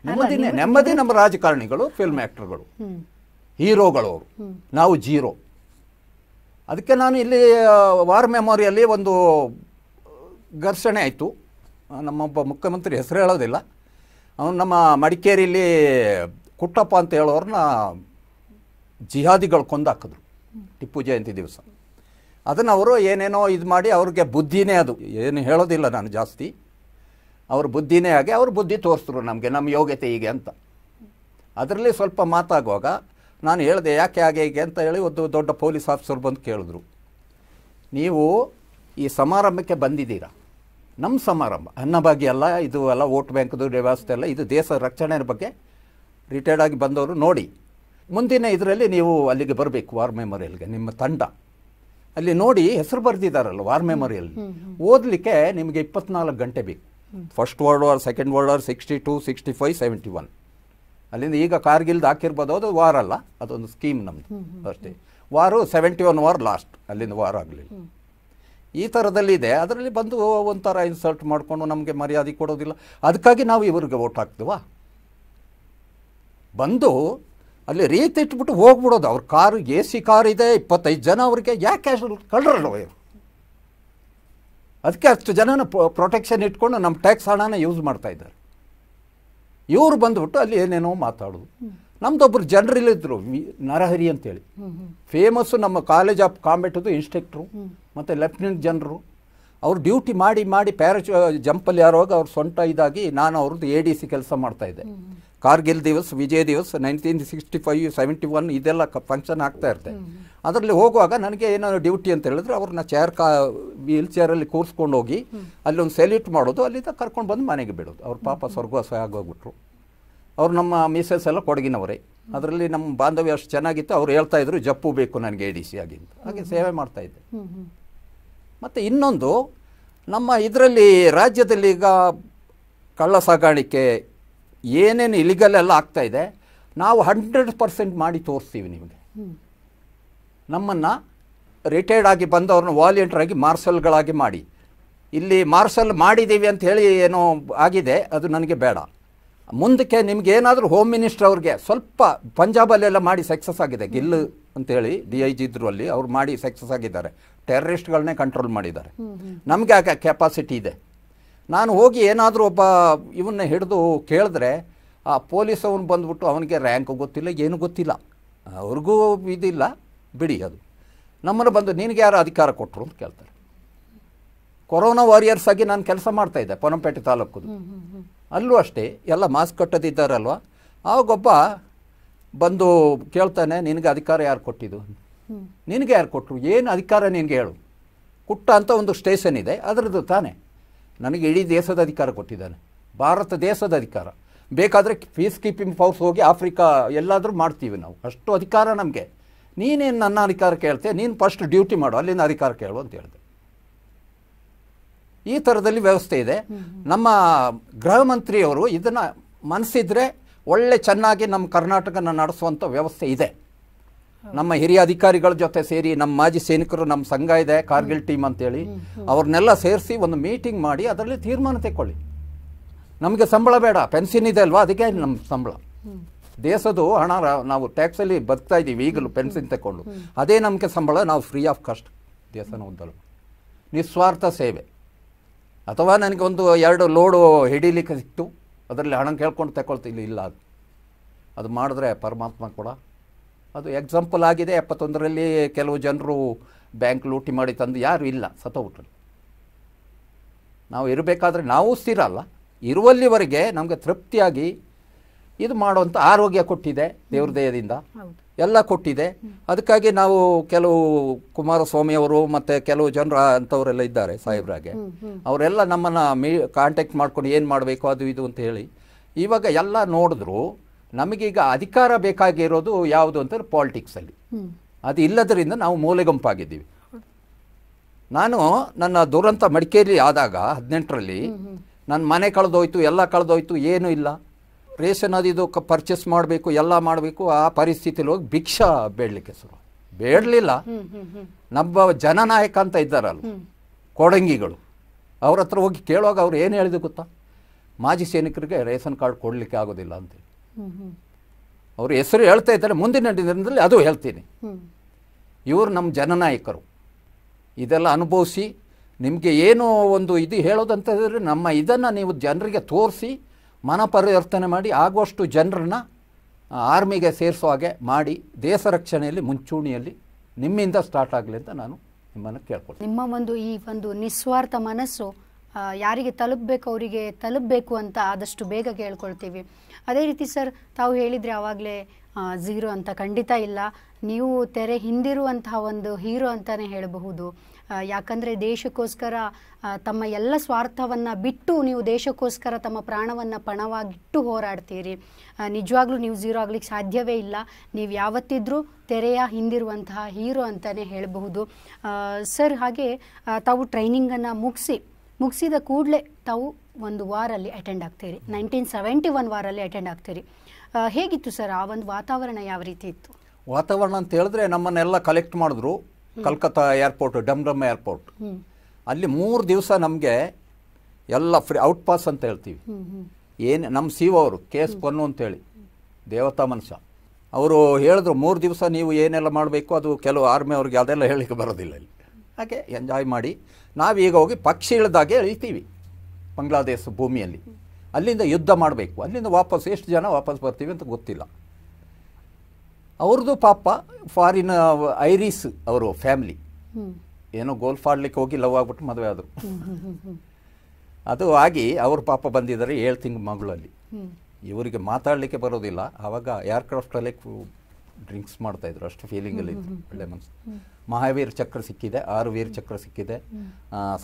S2: ನೆಮ್ಮದಿನೇ ನೆಮ್ಮದಿ ನಮ್ಮ ರಾಜಕಾರಣಿಗಳು ಫಿಲ್ಮ್ ಆ್ಯಕ್ಟರ್ಗಳು ಹೀರೋಗಳವರು ನಾವು ಜೀರೋ ಅದಕ್ಕೆ ನಾನು ಇಲ್ಲಿ ವಾರ್ ಮೆಮೋರಿಯಲ್ಲಿ ಒಂದು ಘರ್ಷಣೆ ಆಯಿತು ನಮ್ಮೊಬ್ಬ ಮುಖ್ಯಮಂತ್ರಿ ಹೆಸರು ಹೇಳೋದಿಲ್ಲ ಅವನು ನಮ್ಮ ಮಡಿಕೇರಿಯಲ್ಲಿ ಕುಟ್ಟಪ್ಪ ಅಂತ ಹೇಳೋರನ್ನ ಜಿಹಾದಿಗಳು ಕೊಂದಾಕಿದ್ರು ಟಿಪ್ಪು ಜಯಂತಿ ದಿವಸ ಅದನ್ನು ಅವರು ಏನೇನೋ ಇದು ಮಾಡಿ ಅವ್ರಿಗೆ ಬುದ್ಧಿನೇ ಅದು ಏನು ಹೇಳೋದಿಲ್ಲ ನಾನು ಜಾಸ್ತಿ ಅವ್ರ ಬುದ್ಧಿನೇ ಆಗಿ ಅವ್ರು ಬುದ್ಧಿ ತೋರಿಸ್ರು ನಮಗೆ ನಮ್ಮ ಯೋಗ್ಯತೆ ಹೀಗೆ ಅಂತ ಅದರಲ್ಲಿ ಸ್ವಲ್ಪ ಮಾತಾಗುವಾಗ ನಾನು ಹೇಳಿದೆ ಯಾಕೆ ಹಾಗೆ ಹೀಗೆ ಅಂತ ಹೇಳಿ ಒಂದು ದೊಡ್ಡ ಪೊಲೀಸ್ ಆಫೀಸರ್ ಬಂದು ಕೇಳಿದ್ರು ನೀವು ಈ ಸಮಾರಂಭಕ್ಕೆ ಬಂದಿದ್ದೀರಾ ನಮ್ಮ ಸಮಾರಂಭ ಅನ್ನಭಾಗ್ಯ ಅಲ್ಲ ಇದು ಎಲ್ಲ ವೋಟ್ ಬ್ಯಾಂಕ್ದು ವ್ಯವಸ್ಥೆ ಎಲ್ಲ ಇದು ದೇಶ ರಕ್ಷಣೆ ಬಗ್ಗೆ ರಿಟೈರ್ಡ್ ಆಗಿ ಬಂದವರು ನೋಡಿ ಮುಂದಿನ ಇದರಲ್ಲಿ ನೀವು ಅಲ್ಲಿಗೆ ಬರಬೇಕು ವಾರ್ ಮೆಮೋರಿಯಲ್ಗೆ ನಿಮ್ಮ ತಂಡ ಅಲ್ಲಿ ನೋಡಿ ಹೆಸರು ಬರೆದಿದ್ದಾರಲ್ಲ ವಾರ್ ಮೆಮೋರಿಯಲ್ ಓದಲಿಕ್ಕೆ ನಿಮಗೆ ಇಪ್ಪತ್ನಾಲ್ಕು ಗಂಟೆ ಬೇಕು first world war second world war sixty two sixty five seventy one ಅಲ್ಲಿಂದ ಈಗ ಕಾರ್ಗಿಲ್ದು ಹಾಕಿರ್ಬೋದು ಅದು ವಾರ ಅಲ್ಲ ಅದೊಂದು ಸ್ಕೀಮ್ ನಮ್ಮದು ಅಷ್ಟೇ war seventy one war last ಅಲ್ಲಿಂದ ವಾರ ಆಗಲಿಲ್ಲ ಈ ಥರದಲ್ಲಿದೆ ಅದರಲ್ಲಿ ಬಂದು ಒಂಥರ ಇನ್ಸಲ್ಟ್ ಮಾಡಿಕೊಂಡು ನಮಗೆ ಮರ್ಯಾದೆ ಕೊಡೋದಿಲ್ಲ ಅದಕ್ಕಾಗಿ ನಾವು ಇವ್ರಿಗೆ ಓಟ್ ಹಾಕ್ತೀವಾ ಬಂದು ಅಲ್ಲಿ ರೀತಿ ಇಟ್ಬಿಟ್ಟು ಹೋಗ್ಬಿಡೋದು ಅವ್ರ ಕಾರು ಎ ಸಿ ಕಾರ್ ಇದೆ ಇಪ್ಪತ್ತೈದು ಜನ ಅವ್ರಿಗೆ ಯಾಕೆ ಕಳ್ಳರಲ್ಲ ಇವರು ಅದಕ್ಕೆ ಅಷ್ಟು ಜನನ ಪ್ರೊಟೆಕ್ಷನ್ ಇಟ್ಕೊಂಡು ನಮ್ಮ ಟ್ಯಾಕ್ಸ್ ಹಣನ ಯೂಸ್ ಮಾಡ್ತಾ ಇದ್ದಾರೆ ಇವರು ಬಂದುಬಿಟ್ಟು ಅಲ್ಲಿ ಏನೇನೋ ಮಾತಾಡೋದು ನಮ್ಮದೊಬ್ಬರು ಜನರಲ್ಲಿದ್ದರು ನರಹರಿ ಅಂತೇಳಿ ಫೇಮಸ್ಸು ನಮ್ಮ ಕಾಲೇಜ್ ಆಫ್ ಕಾಂಬೆಟದು ಇನ್ಸ್ಟ್ರಕ್ಟ್ರು ಮತ್ತು ಲೆಫ್ಟಿನೆಂಟ್ ಜನರು ಅವ್ರು ಡ್ಯೂಟಿ ಮಾಡಿ ಮಾಡಿ ಪ್ಯಾರಾ ಜಂಪಲ್ಲಿ ಯಾರೋಗ ಅವ್ರ ಸೊಂಟ ಇದಾಗಿ ನಾನು ಅವ್ರದ್ದು ಎ ಡಿ ಸಿ ಕೆಲಸ ಮಾಡ್ತಾಯಿದ್ದೆ Kargil Diwas Vijay Diwas nineteen sixty five seventy one ಇದೆಲ್ಲ ಫಂಕ್ಷನ್ ಆಗ್ತಾ ಇರುತ್ತೆ ಅದರಲ್ಲಿ ಹೋಗುವಾಗ ನನಗೆ ಏನೋ ಡ್ಯೂಟಿ ಅಂತ ಹೇಳಿದ್ರೆ ಅವ್ರನ್ನ ಚೇರ್ ಕಾ ವೀಲ್ ಚೇರಲ್ಲಿ ಕೂರಿಸ್ಕೊಂಡು ಹೋಗಿ ಅಲ್ಲೊಂದು ಸೆಲ್ಯೂಟ್ ಮಾಡೋದು ಅಲ್ಲಿಂದ ಕರ್ಕೊಂಡು ಬಂದು ಮನೆಗೆ ಬಿಡೋದು ಅವ್ರ ಪಾಪ ಸಹ ಆಗೋಗ್ಬಿಟ್ರು ಅವ್ರು ನಮ್ಮ ಮಿಸಸ್ ಎಲ್ಲ ಕೊಡಗಿನವರೇ ಅದರಲ್ಲಿ ನಮ್ಮ ಬಾಂಧವ್ಯ ಅಷ್ಟು ಚೆನ್ನಾಗಿತ್ತು ಅವ್ರು ಹೇಳ್ತಾ ಇದ್ರು ಜಪ್ಪು ಬೇಕು ನನಗೆ ಎ ಡಿ ಸಿ ಆಗಿಂತ ಹಾಗೆ ಸೇವೆ ಮಾಡ್ತಾ ಇದ್ದೆ ಮತ್ತು ಇನ್ನೊಂದು ನಮ್ಮ ಇದರಲ್ಲಿ ರಾಜ್ಯದಲ್ಲಿ ಈಗ ಕಳ್ಳ ಸಾಗಾಣಿಕೆ ಏನೇನು ಎಲ್ಲ ಆಗ್ತಾ ಇದೆ ನಾವು ಹಂಡ್ರೆಡ್ ಪರ್ಸೆಂಟ್ ಮಾಡಿ ತೋರಿಸ್ತೀವಿ ನಿಮಗೆ ನಮ್ಮನ್ನು ರಿಟೈರ್ಡ್ ಆಗಿ ಬಂದವ್ರನ್ನ ವಾಲಂಟಿಯರಾಗಿ ಮಾರ್ಷಲ್ಗಳಾಗಿ ಮಾಡಿ ಇಲ್ಲಿ ಮಾರ್ಷಲ್ ಮಾಡಿದ್ದೀವಿ ಅಂತ ಹೇಳಿ ಏನೋ ಆಗಿದೆ ಅದು ನನಗೆ ಬೇಡ ಮುಂದಕ್ಕೆ ನಿಮ್ಗೆ ಏನಾದರೂ ಹೋಮ್ ಮಿನಿಸ್ಟರ್ ಅವ್ರಿಗೆ ಸ್ವಲ್ಪ ಪಂಜಾಬಲ್ಲೆಲ್ಲ ಮಾಡಿ ಸಕ್ಸಸ್ ಆಗಿದೆ ಗಿಲ್ ಅಂತೇಳಿ ಡಿ ಐ ಜಿ ಇದ್ರು ಅಲ್ಲಿ ಅವ್ರು ಮಾಡಿ ಸಕ್ಸಸ್ ಆಗಿದ್ದಾರೆ ಟೆರರಿಸ್ಟ್ಗಳನ್ನೇ ಕಂಟ್ರೋಲ್ ಮಾಡಿದ್ದಾರೆ ನಮಗೆ ಆಗ ಕೆಪಾಸಿಟಿ ಇದೆ ನಾನು ಹೋಗಿ ಏನಾದರೂ ಒಬ್ಬ ಇವನ್ನ ಹಿಡಿದು ಕೇಳಿದ್ರೆ ಆ ಪೊಲೀಸ್ ಅವನು ಬಂದ್ಬಿಟ್ಟು ಅವನಿಗೆ ರ್ಯಾಂಕ್ ಗೊತ್ತಿಲ್ಲ ಏನು ಗೊತ್ತಿಲ್ಲ ಅವ್ರಿಗೂ ಇದಿಲ್ಲ ಬಿಡಿ ಅದು ನಮ್ಮನ್ನು ಬಂದು ನಿನಗೆ ಯಾರು ಅಧಿಕಾರ ಕೊಟ್ಟರು ಅಂತ ಕೇಳ್ತಾರೆ ಕೊರೋನಾ ವಾರಿಯರ್ಸ್ ಆಗಿ ನಾನು ಕೆಲಸ ಮಾಡ್ತಾಯಿದ್ದೆ ಪೊನಂಪೇಟೆ ತಾಲೂಕು ಅಲ್ಲೂ ಅಷ್ಟೇ ಎಲ್ಲ ಮಾಸ್ಕ್ ಕಟ್ಟದಿದ್ದಾರಲ್ವ ಆವಾಗೊಬ್ಬ ಬಂದು ಕೇಳ್ತಾನೆ ನಿನಗೆ ಅಧಿಕಾರ ಯಾರು ಕೊಟ್ಟಿದ್ದು ನಿನಗೆ ಯಾರು ಕೊಟ್ಟರು ಏನು ಅಧಿಕಾರ ನಿನಗೆ ಹೇಳು ಕುಟ್ಟ ಅಂತ ಒಂದು ಸ್ಟೇಷನ್ ಇದೆ ಅದರದ್ದು ತಾನೇ ನನಗೆ ಇಡೀ ದೇಶದ ಅಧಿಕಾರ ಕೊಟ್ಟಿದ್ದಾನೆ ಭಾರತ ದೇಶದ ಅಧಿಕಾರ ಬೇಕಾದರೆ ಪೀಸ್ ಕೀಪಿಂಗ್ ಫೋರ್ಸ್ ಹೋಗಿ ಆಫ್ರಿಕಾ ಎಲ್ಲಾದರೂ ಮಾಡ್ತೀವಿ ನಾವು ಅಷ್ಟು ಅಧಿಕಾರ ನಮಗೆ ನೀನೇನು ನನ್ನ ಅಧಿಕಾರ ಕೇಳ್ತೆ ನೀನು ಫಸ್ಟ್ ಡ್ಯೂಟಿ ಮಾಡು ಅಲ್ಲಿಂದ ಅಧಿಕಾರ ಕೇಳು ಅಂತ ಹೇಳಿದೆ ಈ ಥರದಲ್ಲಿ ವ್ಯವಸ್ಥೆ ಇದೆ ನಮ್ಮ ಗೃಹ ಮಂತ್ರಿಯವರು ಇದನ್ನು ಮನಸ್ಸಿದ್ರೆ ಒಳ್ಳೆ ಚೆನ್ನಾಗಿ ನಮ್ಮ ಕರ್ನಾಟಕನ ನಡೆಸುವಂಥ ವ್ಯವಸ್ಥೆ ಇದೆ ನಮ್ಮ ಹಿರಿಯ ಅಧಿಕಾರಿಗಳ ಜೊತೆ ಸೇರಿ ನಮ್ಮ ಮಾಜಿ ಸೈನಿಕರು ನಮ್ಮ ಸಂಘ ಇದೆ ಕಾರ್ಗಿಲ್ ಟೀಮ್ ಅಂತೇಳಿ ಅವ್ರನ್ನೆಲ್ಲ ಸೇರಿಸಿ ಒಂದು ಮೀಟಿಂಗ್ ಮಾಡಿ ಅದರಲ್ಲಿ ತೀರ್ಮಾನ ತೆಕ್ಕೊಳ್ಳಿ ನಮಗೆ ಸಂಬಳ ಬೇಡ ಪೆನ್ಷನ್ ಇದೆ ಅಲ್ವಾ ಅದಕ್ಕೆ ನಮ್ಮ ಸಂಬಳ ದೇಶದ್ದು ಹಣ ನಾವು ಟ್ಯಾಕ್ಸಲ್ಲಿ ಬದುಕ್ತಾ ಇದ್ದೀವಿ ಈಗಲೂ ಪೆನ್ಷನ್ ತಗೊಂಡು ಅದೇ ನಮಗೆ ಸಂಬಳ ನಾವು ಫ್ರೀ ಆಫ್ ಕಾಸ್ಟ್ ದೇಶನ ಉದ್ದಲು ನಿಸ್ವಾರ್ಥ ಸೇವೆ ಅಥವಾ ನನಗೆ ಒಂದು ಎರಡು ಲೋಡು ಹಿಡೀಲಿಕ್ಕೆ ಸಿಕ್ತು ಅದರಲ್ಲಿ ಹಣ ಕೇಳ್ಕೊಂಡು ತಗೊಳ್ತಿಲ್ಲ ಇಲ್ಲ ಅದು ಅದು ಮಾಡಿದ್ರೆ ಪರಮಾತ್ಮ ಕೂಡ ಅದು ಎಕ್ಸಾಂಪಲ್ ಆಗಿದೆ ಎಪ್ಪತ್ತೊಂದರಲ್ಲಿ ಕೆಲವು ಜನರು ಬ್ಯಾಂಕ್ ಲೂಟಿ ಮಾಡಿ ತಂದು ಯಾರು ಇಲ್ಲ ಸತ್ತೋಗ್ಬಿಟ್ರಲ್ಲಿ ನಾವು ಇರಬೇಕಾದ್ರೆ ನಾವು ಸ್ಥಿರ ಅಲ್ಲ ಇರುವಲ್ಲಿವರೆಗೆ ನಮಗೆ ತೃಪ್ತಿಯಾಗಿ ಇದು ಮಾಡುವಂಥ ಆರೋಗ್ಯ ಕೊಟ್ಟಿದೆ ದೇವ್ರ ದೇಹದಿಂದ ಎಲ್ಲ ಕೊಟ್ಟಿದೆ ಅದಕ್ಕಾಗಿ ನಾವು ಕೆಲವು ಕುಮಾರಸ್ವಾಮಿಯವರು ಮತ್ತು ಕೆಲವು ಜನರು ಅಂಥವರೆಲ್ಲ ಇದ್ದಾರೆ ಸಾಹೇಬ್ರಾಗೆ ಅವರೆಲ್ಲ ನಮ್ಮನ್ನು ಮೀ ಕಾಂಟ್ಯಾಕ್ಟ್ ಮಾಡ್ಕೊಂಡು ಏನು ಮಾಡಬೇಕು ಅದು ಇದು ಅಂತ ಹೇಳಿ ಇವಾಗ ಎಲ್ಲ ನೋಡಿದ್ರು ನಮಗೀಗ ಅಧಿಕಾರ ಬೇಕಾಗಿರೋದು ಯಾವುದು ಅಂತಂದ್ರೆ ಪಾಲಿಟಿಕ್ಸಲ್ಲಿ ಅದು ಇಲ್ಲದರಿಂದ ನಾವು ಮೂಲೆಗುಂಪಾಗಿದ್ದೀವಿ ನಾನು ನನ್ನ ದುರಂತ ಮಡಿಕೇರಿ ಆದಾಗ ಹದಿನೆಂಟರಲ್ಲಿ ನನ್ನ ಮನೆ ಕಳೆದೋಯ್ತು ಎಲ್ಲ ಕಳೆದೋಯ್ತು ಏನೂ ಇಲ್ಲ ರೇಷನ್ ಅದಿದು ಕ ಪರ್ಚೇಸ್ ಮಾಡಬೇಕು ಎಲ್ಲ ಮಾಡಬೇಕು ಆ ಪರಿಸ್ಥಿತಿಲಿ ಹೋಗಿ ಭಿಕ್ಷ ಬೇಡಲಿಕ್ಕೆ ಶುರು ಬೇಡಲಿಲ್ಲ ನಮ್ಮ ಜನನಾಯಕ ಅಂತ ಇದ್ದಾರಲ್ಲ ಕೊಡಂಗಿಗಳು ಅವ್ರ ಹತ್ರ ಹೋಗಿ ಕೇಳುವಾಗ ಅವ್ರು ಏನು ಹೇಳಿದ್ರು ಗೊತ್ತಾ ಮಾಜಿ ಸೈನಿಕರಿಗೆ ರೇಷನ್ ಕಾರ್ಡ್ ಕೊಡಲಿಕ್ಕೆ ಆಗೋದಿಲ್ಲ ಅಂತೇಳಿ ಅವರು ಹೆಸರು ಹೇಳ್ತಾ ಇದ್ದಾರೆ ಮುಂದಿನ ದಿನದಲ್ಲಿ ಅದು ಹೇಳ್ತೀನಿ ಇವರು ನಮ್ಮ ಜನನಾಯಕರು ಇದೆಲ್ಲ ಅನುಭವಿಸಿ ನಿಮಗೆ ಏನೋ ಒಂದು ಇದು ಹೇಳಿದ್ರೆ ನಮ್ಮ ಇದನ್ನು ನೀವು ಜನರಿಗೆ ತೋರಿಸಿ ಮನಪರಿವರ್ತನೆ ಮಾಡಿ ಆಗುವಷ್ಟು ಜನರನ್ನ ಆರ್ಮಿಗೆ ಸೇರಿಸೋ ಹಾಗೆ ಮಾಡಿ ದೇಶ ರಕ್ಷಣೆಯಲ್ಲಿ ಮುಂಚೂಣಿಯಲ್ಲಿ ನಿಮ್ಮಿಂದ ಸ್ಟಾರ್ಟ್ ಆಗಲಿ ಅಂತ ನಾನು ನಿಮ್ಮನ್ನು ಕೇಳ್ಕೊಳ್ತೀನಿ
S1: ನಿಮ್ಮ ಒಂದು ಈ ಒಂದು ನಿಸ್ವಾರ್ಥ ಮನಸ್ಸು ಯಾರಿಗೆ ತಲುಪಬೇಕು ಅವರಿಗೆ ತಲುಪಬೇಕು ಅಂತ ಆದಷ್ಟು ಬೇಗ ಕೇಳ್ಕೊಳ್ತೀವಿ ಅದೇ ರೀತಿ ಸರ್ ತಾವು ಹೇಳಿದರೆ ಆವಾಗಲೇ ಝೀರೋ ಅಂತ ಖಂಡಿತ ಇಲ್ಲ ನೀವು ತೆರೆ ಹಿಂದಿರುವಂತಹ ಒಂದು ಹೀರೋ ಅಂತಲೇ ಹೇಳಬಹುದು ಯಾಕಂದರೆ ದೇಶಕ್ಕೋಸ್ಕರ ತಮ್ಮ ಎಲ್ಲ ಸ್ವಾರ್ಥವನ್ನು ಬಿಟ್ಟು ನೀವು ದೇಶಕ್ಕೋಸ್ಕರ ತಮ್ಮ ಪ್ರಾಣವನ್ನು ಪಣವಾಗಿಟ್ಟು ಹೋರಾಡ್ತೀರಿ ನಿಜವಾಗ್ಲೂ ನೀವು ಝೀರೋ ಆಗ್ಲಿಕ್ಕೆ ಸಾಧ್ಯವೇ ಇಲ್ಲ ನೀವು ಯಾವತ್ತಿದ್ರೂ ತೆರೆಯ ಹಿಂದಿರುವಂತಹ ಹೀರೋ ಅಂತಲೇ ಹೇಳಬಹುದು ಸರ್ ಹಾಗೆ ತಾವು ಟ್ರೈನಿಂಗನ್ನು ಮುಗಿಸಿ ಮುಗಿಸಿದ ಕೂಡಲೇ ತಾವು ಒಂದು ವಾರಲ್ಲಿ ಅಟೆಂಡ್ ಆಗ್ತೀರಿ ನೈನ್ಟೀನ್ ಸೆವೆಂಟಿ ಒನ್ ವಾರಲ್ಲಿ ಅಟೆಂಡ್ ಆಗ್ತೀರಿ ಹೇಗಿತ್ತು ಸರ್ ಆ ಒಂದು ವಾತಾವರಣ ಯಾವ ರೀತಿ ಇತ್ತು
S2: ವಾತಾವರಣ ಅಂತ ಹೇಳಿದ್ರೆ ನಮ್ಮನ್ನೆಲ್ಲ ಕಲೆಕ್ಟ್ ಮಾಡಿದ್ರು ಕಲ್ಕತ್ತಾ ಏರ್ಪೋರ್ಟ್ ಡಮ್ ಏರ್ಪೋರ್ಟ್ ಅಲ್ಲಿ ಮೂರು ದಿವಸ ನಮಗೆ ಎಲ್ಲ ಫ್ರೀ ಔಟ್ ಪಾಸ್ ಅಂತ ಹೇಳ್ತೀವಿ ಏನು ನಮ್ಮ ಸಿ ಅವರು ಕೆ ಎಸ್ ಪೊನ್ನು ಅಂತೇಳಿ ದೇವತಾ ಮನುಷ್ಯ ಅವರು ಹೇಳಿದ್ರು ಮೂರು ದಿವಸ ನೀವು ಏನೆಲ್ಲ ಮಾಡಬೇಕು ಅದು ಕೆಲವು ಆರ್ಮಿ ಅವ್ರಿಗೆ ಅದೆಲ್ಲ ಹೇಳಲಿಕ್ಕೆ ಬರೋದಿಲ್ಲ ಅಲ್ಲಿ ಹಾಗೆ ಎಂಜಾಯ್ ಮಾಡಿ ನಾವೀಗ ಹೋಗಿ ಪಕ್ಷಿಗಳದಾಗೆ ಇಳಿತೀವಿ ಬಾಂಗ್ಲಾದೇಶ ಭೂಮಿಯಲ್ಲಿ ಅಲ್ಲಿಂದ ಯುದ್ಧ ಮಾಡಬೇಕು ಅಲ್ಲಿಂದ ವಾಪಸ್ ಎಷ್ಟು ಜನ ವಾಪಸ್ ಬರ್ತೀವಿ ಅಂತ ಗೊತ್ತಿಲ್ಲ ಅವ್ರದ್ದು ಪಾಪ ಫಾರಿನ್ ಐರಿಸ್ ಅವರು ಫ್ಯಾಮಿಲಿ ಏನೋ ಗೋಲ್ಫ್ ಆಡ್ಲಿಕ್ಕೆ ಹೋಗಿ ಲವ್ ಆಗ್ಬಿಟ್ಟು ಮದುವೆ ಆದರು ಅದು ಆಗಿ ಅವ್ರ ಪಾಪ ಬಂದಿದ್ದಾರೆ ಏಳು ತಿಂಗಳ ಮಗಳಲ್ಲಿ ಇವರಿಗೆ ಮಾತಾಡಲಿಕ್ಕೆ ಬರೋದಿಲ್ಲ ಆವಾಗ ಏರ್ಕ್ರಾಫ್ಟಲ್ಲೇ ಡ್ರಿಂಕ್ಸ್ ಮಾಡ್ತಾಯಿದ್ರು ಅಷ್ಟು ಫೀಲಿಂಗಲ್ಲಿ ಇದ್ರು ಒಳ್ಳೆ ಮನಸ್ಸು ಮಹಾವೀರ ಚಕ್ರ ಸಿಕ್ಕಿದೆ ಆರು ವೀರ ಚಕ್ರ ಸಿಕ್ಕಿದೆ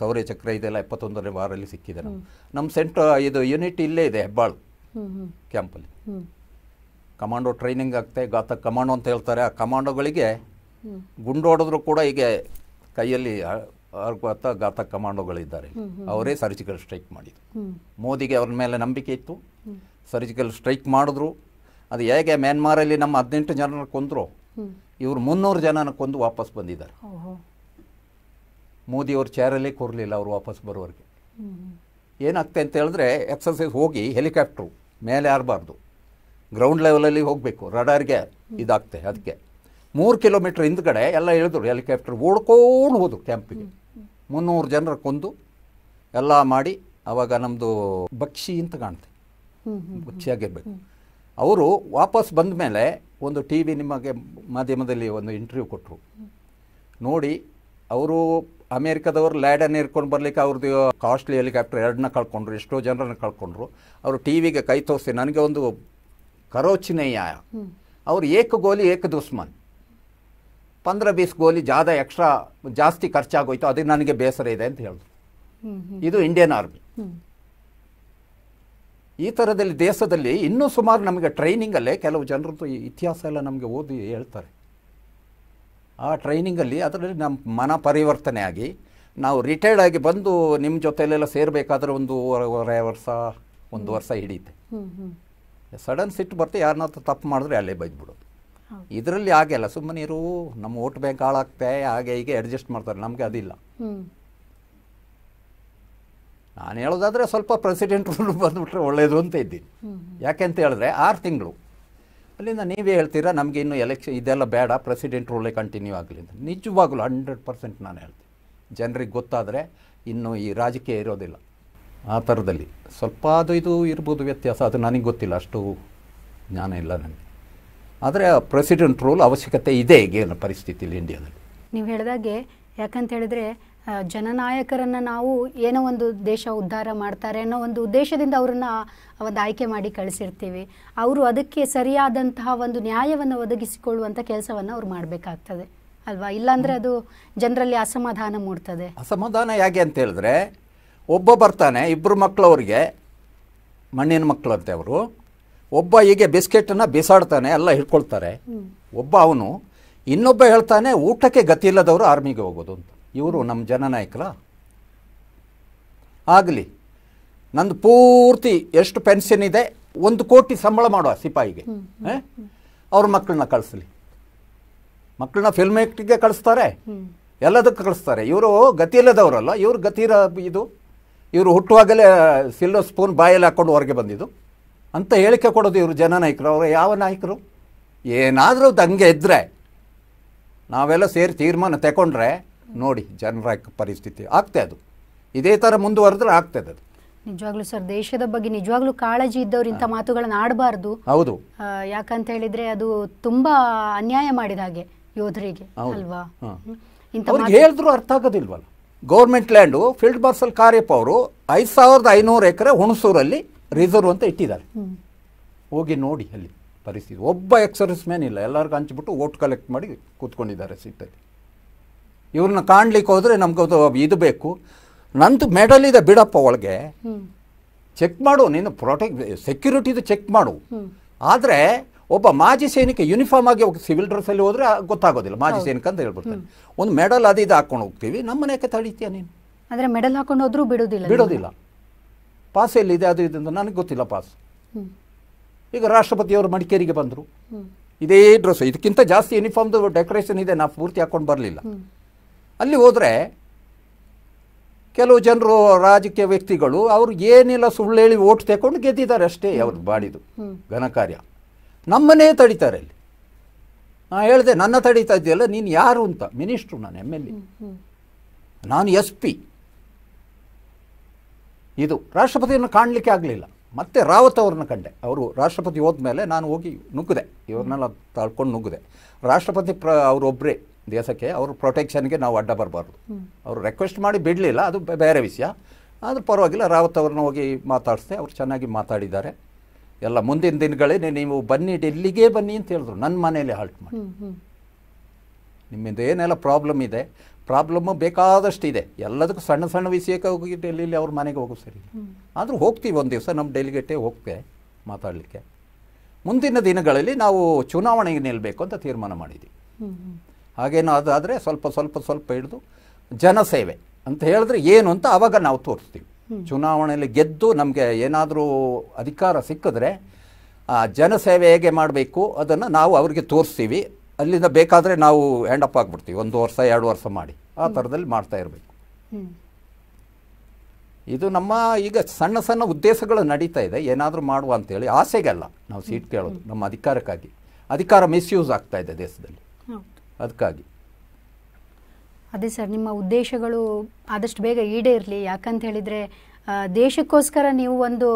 S2: ಸೌರ್ಯ ಚಕ್ರ ಇದೆಲ್ಲ ಎಪ್ಪತ್ತೊಂದನೇ ವಾರಲ್ಲಿ ಸಿಕ್ಕಿದೆ ನಮ್ಮ ನಮ್ಮ ಇದು ಯೂನಿಟ್ ಇಲ್ಲೇ ಇದೆ ಹೆಬ್ಬಾಳು ಕ್ಯಾಂಪಲ್ಲಿ ಕಮಾಂಡೋ ಟ್ರೈನಿಂಗ್ ಆಗ್ತದೆ ಗಾತ ಕಮಾಂಡೋ ಅಂತ ಹೇಳ್ತಾರೆ ಆ ಕಮಾಂಡೋಗಳಿಗೆ ಗುಂಡೋಡಿದ್ರು ಕೂಡ ಹೀಗೆ ಕೈಯಲ್ಲಿ ಅರ್ಘಾತ ಗಾತ ಕಮಾಂಡೋಗಳಿದ್ದಾರೆ ಅವರೇ ಸರ್ಜಿಕಲ್ ಸ್ಟ್ರೈಕ್ ಮಾಡಿದ್ರು ಮೋದಿಗೆ ಅವ್ರ ಮೇಲೆ ನಂಬಿಕೆ ಇತ್ತು ಸರ್ಜಿಕಲ್ ಸ್ಟ್ರೈಕ್ ಮಾಡಿದ್ರು ಅದು ಹೇಗೆ ಮ್ಯಾನ್ಮಾರಲ್ಲಿ ನಮ್ಮ ಹದಿನೆಂಟು ಜನರ ಕೊಂದರು ಇವರು ಮುನ್ನೂರು ಜನನ ಕೊಂದು ವಾಪಸ್ ಬಂದಿದ್ದಾರೆ ಮೋದಿಯವ್ರ ಚೇರಲ್ಲಿ ಕೂರಲಿಲ್ಲ ಅವರು ವಾಪಸ್ ಬರೋರಿಗೆ ಏನಾಗ್ತದೆ ಅಂತ ಹೇಳಿದ್ರೆ ಎಕ್ಸಸೈಸ್ ಹೋಗಿ ಹೆಲಿಕಾಪ್ಟ್ರು ಮೇಲೆ ಆರಬಾರ್ದು ಗ್ರೌಂಡ್ ಲೆವೆಲಲ್ಲಿ ಹೋಗಬೇಕು ರಡಾರ್ಗೆ ಇದಾಗ್ತೆ ಅದಕ್ಕೆ ಮೂರು ಕಿಲೋಮೀಟ್ರ್ ಹಿಂದ್ಗಡೆ ಎಲ್ಲ ಹೇಳಿದ್ರು ಹೆಲಿಕಾಪ್ಟರ್ ಓಡ್ಕೊಂಡು ಹೋದ್ರು ಕ್ಯಾಂಪಿಗೆ ಮುನ್ನೂರು ಜನರ ಕೊಂದು ಎಲ್ಲ ಮಾಡಿ ಅವಾಗ ನಮ್ಮದು ಬಕ್ಷಿ ಅಂತ ಕಾಣ್ತೆ ಬಕ್ಷಿ ಅವರು ವಾಪಸ್ ಬಂದ ಮೇಲೆ ಒಂದು ಟಿ ವಿ ನಿಮಗೆ ಮಾಧ್ಯಮದಲ್ಲಿ ಒಂದು ಇಂಟರ್ವ್ಯೂ ಕೊಟ್ಟರು ನೋಡಿ ಅವರು ಅಮೇರಿಕಾದವರು ಲ್ಯಾಡನ್ ಇರ್ಕೊಂಡು ಬರ್ಲಿಕ್ಕೆ ಅವ್ರದ್ದು ಕಾಸ್ಟ್ಲಿ ಹೆಲಿಕಾಪ್ಟರ್ ಎರಡನ್ನ ಕಳ್ಕೊಂಡ್ರು ಎಷ್ಟೋ ಜನರನ್ನು ಕಳ್ಕೊಂಡ್ರು ಅವರು ಟಿ ವಿಗೆ ಕೈ ತೋರಿಸಿ ನನಗೆ ಒಂದು ಕರೋಚಿನಯ್ಯ ಅವರು ಏಕ ಗೋಲಿ ಏಕ ದುಸ್ಮನ್ ಪಂದ್ರ ಬೀಸ್ ಗೋಲಿ ಜಾದ ಎಕ್ಸ್ಟ್ರಾ ಜಾಸ್ತಿ ಖರ್ಚಾಗೋಯ್ತು ಅದಕ್ಕೆ ನನಗೆ ಬೇಸರ ಇದೆ ಅಂತ ಹೇಳಿದ್ರು ಇದು ಇಂಡಿಯನ್ ಆರ್ಮಿ ಈ ಥರದಲ್ಲಿ ದೇಶದಲ್ಲಿ ಇನ್ನೂ ಸುಮಾರು ನಮಗೆ ಟ್ರೈನಿಂಗಲ್ಲೇ ಕೆಲವು ಜನರದ್ದು ಇತಿಹಾಸ ಎಲ್ಲ ನಮಗೆ ಓದಿ ಹೇಳ್ತಾರೆ ಆ ಟ್ರೈನಿಂಗಲ್ಲಿ ಅದರಲ್ಲಿ ನಮ್ಮ ಮನ ಪರಿವರ್ತನೆ ಆಗಿ ನಾವು ರಿಟೈರ್ಡ್ ಆಗಿ ಬಂದು ನಿಮ್ಮ ಜೊತೆಲೆಲ್ಲ ಸೇರಬೇಕಾದ್ರೆ ಒಂದೂವರೆ ವರ್ಷ ಒಂದು ವರ್ಷ ಹಿಡಿಯುತ್ತೆ ಸಡನ್ ಸಿಟ್ಟು ಬರ್ತೆ ಯಾರನ್ನಾದ್ರೂ ತಪ್ಪು ಮಾಡಿದ್ರೆ ಅಲ್ಲೇ ಬೈದ್ಬಿಡೋದು ಇದರಲ್ಲಿ ಹಾಗೆ ಅಲ್ಲ ಸುಮ್ಮನೆ ಇರು ನಮ್ಮ ಓಟ್ ಬ್ಯಾಂಕ್ ಹಾಳಾಗ್ತೆ ಹಾಗೆ ಹೀಗೆ ಅಡ್ಜಸ್ಟ್ ಮಾಡ್ತಾರೆ ನಮಗೆ ಅದಿಲ್ಲ ನಾನು ಹೇಳೋದಾದರೆ ಸ್ವಲ್ಪ ಪ್ರೆಸಿಡೆಂಟ್ ರೂಲ್ ಬಂದುಬಿಟ್ರೆ ಒಳ್ಳೆಯದು ಅಂತ ಇದ್ದೀನಿ ಯಾಕೆಂತ ಹೇಳಿದ್ರೆ ಆರು ತಿಂಗಳು ಅಲ್ಲಿಂದ ನೀವೇ ಹೇಳ್ತೀರಾ ನಮಗೆ ಇನ್ನು ಎಲೆಕ್ಷನ್ ಇದೆಲ್ಲ ಬೇಡ ಪ್ರೆಸಿಡೆಂಟ್ ರೂಲೇ ಕಂಟಿನ್ಯೂ ಆಗಲಿ ಅಂತ ನಿಜವಾಗ್ಲೂ ಹಂಡ್ರೆಡ್ ಪರ್ಸೆಂಟ್ ನಾನು ಹೇಳ್ತೀನಿ ಜನರಿಗೆ ಗೊತ್ತಾದರೆ ಇನ್ನು ಈ ರಾಜಕೀಯ ಇರೋದಿಲ್ಲ ಆ ಥರದಲ್ಲಿ ಸ್ವಲ್ಪ ಅದು ಇದು ಇರ್ಬೋದು ವ್ಯತ್ಯಾಸ ಅದು ನನಗೆ ಗೊತ್ತಿಲ್ಲ ಅಷ್ಟು ಜ್ಞಾನ ಇಲ್ಲ ನನಗೆ ಆದರೆ ಪ್ರೆಸಿಡೆಂಟ್ ರೂಲ್ ಅವಶ್ಯಕತೆ ಇದೆ ಈಗ ಪರಿಸ್ಥಿತಿಲಿ ಇಂಡಿಯಾದಲ್ಲಿ
S1: ನೀವು ಹೇಳಿದಾಗೆ ಯಾಕಂತ ಹೇಳಿದ್ರೆ ಜನನಾಯಕರನ್ನು ನಾವು ಏನೋ ಒಂದು ದೇಶ ಉದ್ಧಾರ ಮಾಡ್ತಾರೆ ಅನ್ನೋ ಒಂದು ಉದ್ದೇಶದಿಂದ ಅವರನ್ನು ಒಂದು ಆಯ್ಕೆ ಮಾಡಿ ಕಳಿಸಿರ್ತೀವಿ ಅವರು ಅದಕ್ಕೆ ಸರಿಯಾದಂತಹ ಒಂದು ನ್ಯಾಯವನ್ನು ಒದಗಿಸಿಕೊಳ್ಳುವಂಥ ಕೆಲಸವನ್ನು ಅವ್ರು ಮಾಡಬೇಕಾಗ್ತದೆ ಅಲ್ವಾ ಇಲ್ಲಾಂದರೆ ಅದು ಜನರಲ್ಲಿ ಅಸಮಾಧಾನ ಮೂಡ್ತದೆ
S2: ಅಸಮಾಧಾನ ಹೇಗೆ ಅಂತ ಹೇಳಿದ್ರೆ ಒಬ್ಬ ಬರ್ತಾನೆ ಇಬ್ಬರು ಮಕ್ಕಳವ್ರಿಗೆ ಮಣ್ಣಿನ ಮಕ್ಕಳಂತೆ ಅವರು ಒಬ್ಬ ಹೀಗೆ ಬಿಸ್ಕೆಟನ್ನು ಬಿಸಾಡ್ತಾನೆ ಎಲ್ಲ ಹಿಡ್ಕೊಳ್ತಾರೆ ಒಬ್ಬ ಅವನು ಇನ್ನೊಬ್ಬ ಹೇಳ್ತಾನೆ ಊಟಕ್ಕೆ ಗತಿ ಇಲ್ಲದವರು ಆರ್ಮಿಗೆ ಹೋಗೋದು ಅಂತ ಇವರು ನಮ್ಮ ಜನನಾಯಕರ ಆಗಲಿ ನಂದು ಪೂರ್ತಿ ಎಷ್ಟು ಪೆನ್ಷನ್ ಇದೆ ಒಂದು ಕೋಟಿ ಸಂಬಳ ಮಾಡುವ ಸಿಪಾಯಿಗೆ ಅವ್ರ ಮಕ್ಕಳನ್ನ ಕಳಿಸ್ಲಿ ಮಕ್ಕಳನ್ನ ಫಿಲ್ಮ್ ಮೇಕಿಂಗ್ಗೆ ಕಳಿಸ್ತಾರೆ ಎಲ್ಲದಕ್ಕೆ ಕಳಿಸ್ತಾರೆ ಇವರು ಗತಿ ಇಲ್ಲದವರಲ್ಲ ಇವರು ಗತಿರ ಇದು ಇವರು ಹುಟ್ಟುವಾಗಲೇ ಸಿಲ್ವರ್ ಸ್ಪೂನ್ ಬಾಯಲ್ಲಿ ಹಾಕ್ಕೊಂಡು ಹೊರಗೆ ಬಂದಿದ್ದು ಅಂತ ಹೇಳಿಕೆ ಕೊಡೋದು ಇವರು ಜನನಾಯಕರು ಅವರು ಯಾವ ನಾಯಕರು ಏನಾದರೂ ದಂಗೆ ಇದ್ದರೆ ನಾವೆಲ್ಲ ಸೇರಿ ತೀರ್ಮಾನ ತಗೊಂಡ್ರೆ ನೋಡಿ ಜನರ ಪರಿಸ್ಥಿತಿ ಆಗ್ತದೆ ಅದು ಇದೇ ತರ ಮುಂದುವರೆದ್ರೆ ಆಗ್ತದೆ ಅದು
S1: ನಿಜವಾಗ್ಲೂ ಸರ್ ದೇಶದ ಬಗ್ಗೆ ನಿಜವಾಗ್ಲೂ ಕಾಳಜಿ ಇದ್ದವ್ರು ಇಂಥ ಮಾತುಗಳನ್ನು ಆಡಬಾರ್ದು ಹೌದು ಯಾಕಂತ ಹೇಳಿದ್ರೆ ಅದು ತುಂಬಾ ಅನ್ಯಾಯ ಮಾಡಿದ ಹಾಗೆ ಯೋಧರಿಗೆ ಅಲ್ವಾ ಹೇಳಿದ್ರು
S2: ಅರ್ಥ ಆಗೋದಿಲ್ವಲ್ಲ government land field marshal Cariappa ಅವರು ಐದು ಸಾವಿರದ ಐನೂರು ಎಕರೆ ಹುಣಸೂರಲ್ಲಿ ರಿಸರ್ವ್ ಅಂತ ಇಟ್ಟಿದ್ದಾರೆ ಹೋಗಿ ನೋಡಿ ಅಲ್ಲಿ ಪರಿಸ್ಥಿತಿ ಒಬ್ಬ ಎಕ್ಸರ್ವಿಸ್ ಮ್ಯಾನ್ ಇಲ್ಲ ಎಲ್ಲರಿಗೂ ಹಂಚ್ಬಿಟ್ಟು ವೋಟ್ ಕಲೆಕ್ಟ್ ಮಾಡಿ ಕೂತ್ಕೊಂಡಿದ್ದಾರೆ ಸಿಟ್ಟಲ್ಲಿ ಇವ್ರನ್ನ ಕಾಣ್ಲಿಕ್ಕೆ ಹೋದ್ರೆ ನಮ್ಗೆ ಇದು ಬೇಕು ನಂದು ಮೆಡಲ್ ಇದೆ ಬಿಡಪ್ಪ ಒಳಗೆ ಚೆಕ್ ಮಾಡು ನೀನು ಪ್ರೊಟೆಕ್ಟ್ ಸೆಕ್ಯೂರಿಟಿದು ಚೆಕ್ ಮಾಡು ಆದರೆ ಒಬ್ಬ ಮಾಜಿ ಸೈನಿಕ ಯೂನಿಫಾರ್ಮ್ ಆಗಿ ಹೋಗಿ ಸಿವಿಲ್ ಡ್ರೆಸ್ಸಲ್ಲಿ ಹೋದರೆ ಗೊತ್ತಾಗೋದಿಲ್ಲ ಮಾಜಿ ಸೈನಿಕ ಅಂತ ಹೇಳ್ಬಿಡ್ತಾರೆ ಒಂದು ಮೆಡಲ್ ಅದು ಇದು ಹಾಕೊಂಡು ಹೋಗ್ತೀವಿ
S1: ನಮ್ಮನೆ ಯಾಕೆ ತಡೀತೀಯ ನೀನು ಆದರೆ ಮೆಡಲ್ ಹಾಕೊಂಡು ಹೋದರೂ ಬಿಡೋದಿಲ್ಲ ಬಿಡೋದಿಲ್ಲ
S2: ಪಾಸ್ ಎಲ್ಲಿದೆ ಅದು ಇದು ನನಗೆ ಗೊತ್ತಿಲ್ಲ ಪಾಸ್ ಈಗ ರಾಷ್ಟ್ರಪತಿಯವರು ಮಡಿಕೇರಿಗೆ ಬಂದರು ಇದೇ ಡ್ರೆಸ್ ಇದಕ್ಕಿಂತ ಜಾಸ್ತಿ ಯೂನಿಫಾರ್ಮ್ದು ಡೆಕೋರೇಷನ್ ಇದೆ ನಾವು ಪೂರ್ತಿ ಹಾಕೊಂಡು ಬರಲಿಲ್ಲ ಅಲ್ಲಿ ಹೋದರೆ ಕೆಲವು ಜನರು ರಾಜಕೀಯ ವ್ಯಕ್ತಿಗಳು ಅವರು ಏನಿಲ್ಲ ಸುಳ್ಳು ಹೇಳಿ ಓಟ್ ತಗೊಂಡು ಗೆದ್ದಿದ್ದಾರೆ ಅಷ್ಟೇ ಅವ್ರು ಬಾಡಿದು ಘನಕಾರ್ಯ ನಮ್ಮನ್ನೇ ತಡಿತಾರೆ ಅಲ್ಲಿ ನಾನು ಹೇಳಿದೆ ನನ್ನ ತಡೀತಾ ಇದೆಯಲ್ಲ ನೀನು ಯಾರು ಅಂತ ಮಿನಿಸ್ಟ್ರು ನಾನು ಎಮ್ ಎಲ್ ಎ ನಾನು ಎಸ್ ಪಿ ಇದು ರಾಷ್ಟ್ರಪತಿಯನ್ನು ಕಾಣಲಿಕ್ಕೆ ಆಗಲಿಲ್ಲ ಮತ್ತೆ ರಾವತ್ ಅವ್ರನ್ನ ಕಂಡೆ ಅವರು ರಾಷ್ಟ್ರಪತಿ ಹೋದ್ಮೇಲೆ ನಾನು ಹೋಗಿ ನುಗ್ಗಿದೆ ಇವ್ರನ್ನೆಲ್ಲ ತಾಳ್ಕೊಂಡು ನುಗ್ಗಿದೆ ರಾಷ್ಟ್ರಪತಿ ಪ್ರ ಅವರೊಬ್ಬರೇ ದೇಶಕ್ಕೆ ಅವ್ರ ಪ್ರೊಟೆಕ್ಷನ್ಗೆ ನಾವು ಅಡ್ಡ ಬರಬಾರ್ದು ಅವರು ರಿಕ್ವೆಸ್ಟ್ ಮಾಡಿ ಬಿಡಲಿಲ್ಲ ಅದು ಬೇರೆ ವಿಷಯ ಆದರೂ ಪರವಾಗಿಲ್ಲ ರಾವತ್ ಅವ್ರನ್ನ ಹೋಗಿ ಮಾತಾಡಿಸ್ದೆ ಅವ್ರು ಚೆನ್ನಾಗಿ ಮಾತಾಡಿದ್ದಾರೆ ಎಲ್ಲ ಮುಂದಿನ ದಿನಗಳೇ ನೀವು ಬನ್ನಿ ಡೆಲ್ಲಿಗೆ ಬನ್ನಿ ಅಂತ ಹೇಳಿದ್ರು ನನ್ನ ಮನೇಲಿ ಹಾಲ್ಟ್ ಮಾಡಿ ನಿಮ್ಮಿಂದ ಏನೆಲ್ಲ ಪ್ರಾಬ್ಲಮ್ ಇದೆ ಪ್ರಾಬ್ಲಮ್ಮು ಬೇಕಾದಷ್ಟು ಇದೆ ಎಲ್ಲದಕ್ಕೂ ಸಣ್ಣ ಸಣ್ಣ ವಿಷಯಕ್ಕೆ ಹೋಗಿ ಡೆಲ್ಲಿ ಅವ್ರ ಮನೆಗೆ ಹೋಗೋ ಸರಿ ಆದರೂ ಹೋಗ್ತೀವಿ ಒಂದು ದಿವಸ ನಮ್ಮ ಡೆಲಿಗೇಟೇ ಹೋಗ್ತೆ ಮಾತಾಡಲಿಕ್ಕೆ ಮುಂದಿನ ದಿನಗಳಲ್ಲಿ ನಾವು ಚುನಾವಣೆಗೆ ನಿಲ್ಲಬೇಕು ಅಂತ ತೀರ್ಮಾನ ಮಾಡಿದ್ದೀವಿ ಹಾಗೇನು ಅದಾದರೆ ಸ್ವಲ್ಪ ಸ್ವಲ್ಪ ಸ್ವಲ್ಪ ಹಿಡಿದು ಜನಸೇವೆ ಅಂತ ಹೇಳಿದ್ರೆ ಏನು ಅಂತ ಆವಾಗ ನಾವು ತೋರಿಸ್ತೀವಿ ಚುನಾವಣೆಯಲ್ಲಿ ಗೆದ್ದು ನಮಗೆ ಏನಾದರೂ ಅಧಿಕಾರ ಸಿಕ್ಕಿದ್ರೆ ಆ ಜನಸೇವೆ ಹೇಗೆ ಮಾಡಬೇಕು ಅದನ್ನು ನಾವು ಅವರಿಗೆ ತೋರಿಸ್ತೀವಿ ಅಲ್ಲಿಂದ ಬೇಕಾದರೆ ನಾವು ಹ್ಯಾಂಡ್ ಅಪ್ ಆಗಿಬಿಡ್ತೀವಿ ಒಂದು ವರ್ಷ ಎರಡು ವರ್ಷ ಮಾಡಿ ಆ ಥರದಲ್ಲಿ ಮಾಡ್ತಾ ಇರಬೇಕು ಇದು ನಮ್ಮ ಈಗ ಸಣ್ಣ ಸಣ್ಣ ಉದ್ದೇಶಗಳು ನಡೀತಾ ಇದೆ ಏನಾದರೂ ಮಾಡುವ ಅಂತೇಳಿ ಆಸೆಗಲ್ಲ ನಾವು ಸೀಟ್ ಕೇಳೋದು ನಮ್ಮ ಅಧಿಕಾರಕ್ಕಾಗಿ ಅಧಿಕಾರ ಮಿಸ್ಯೂಸ್ ಆಗ್ತಾ ಇದೆ ದೇಶದಲ್ಲಿ ಅದಕ್ಕಾಗಿ
S1: ಅದೇ ಸರ್ ನಿಮ್ಮ ಉದ್ದೇಶಗಳು ಆದಷ್ಟು ಬೇಗ ಈಡೇರಲಿ ಯಾಕಂತ ಹೇಳಿದರೆ ದೇಶಕ್ಕೋಸ್ಕರ ನೀವು ಒಂದು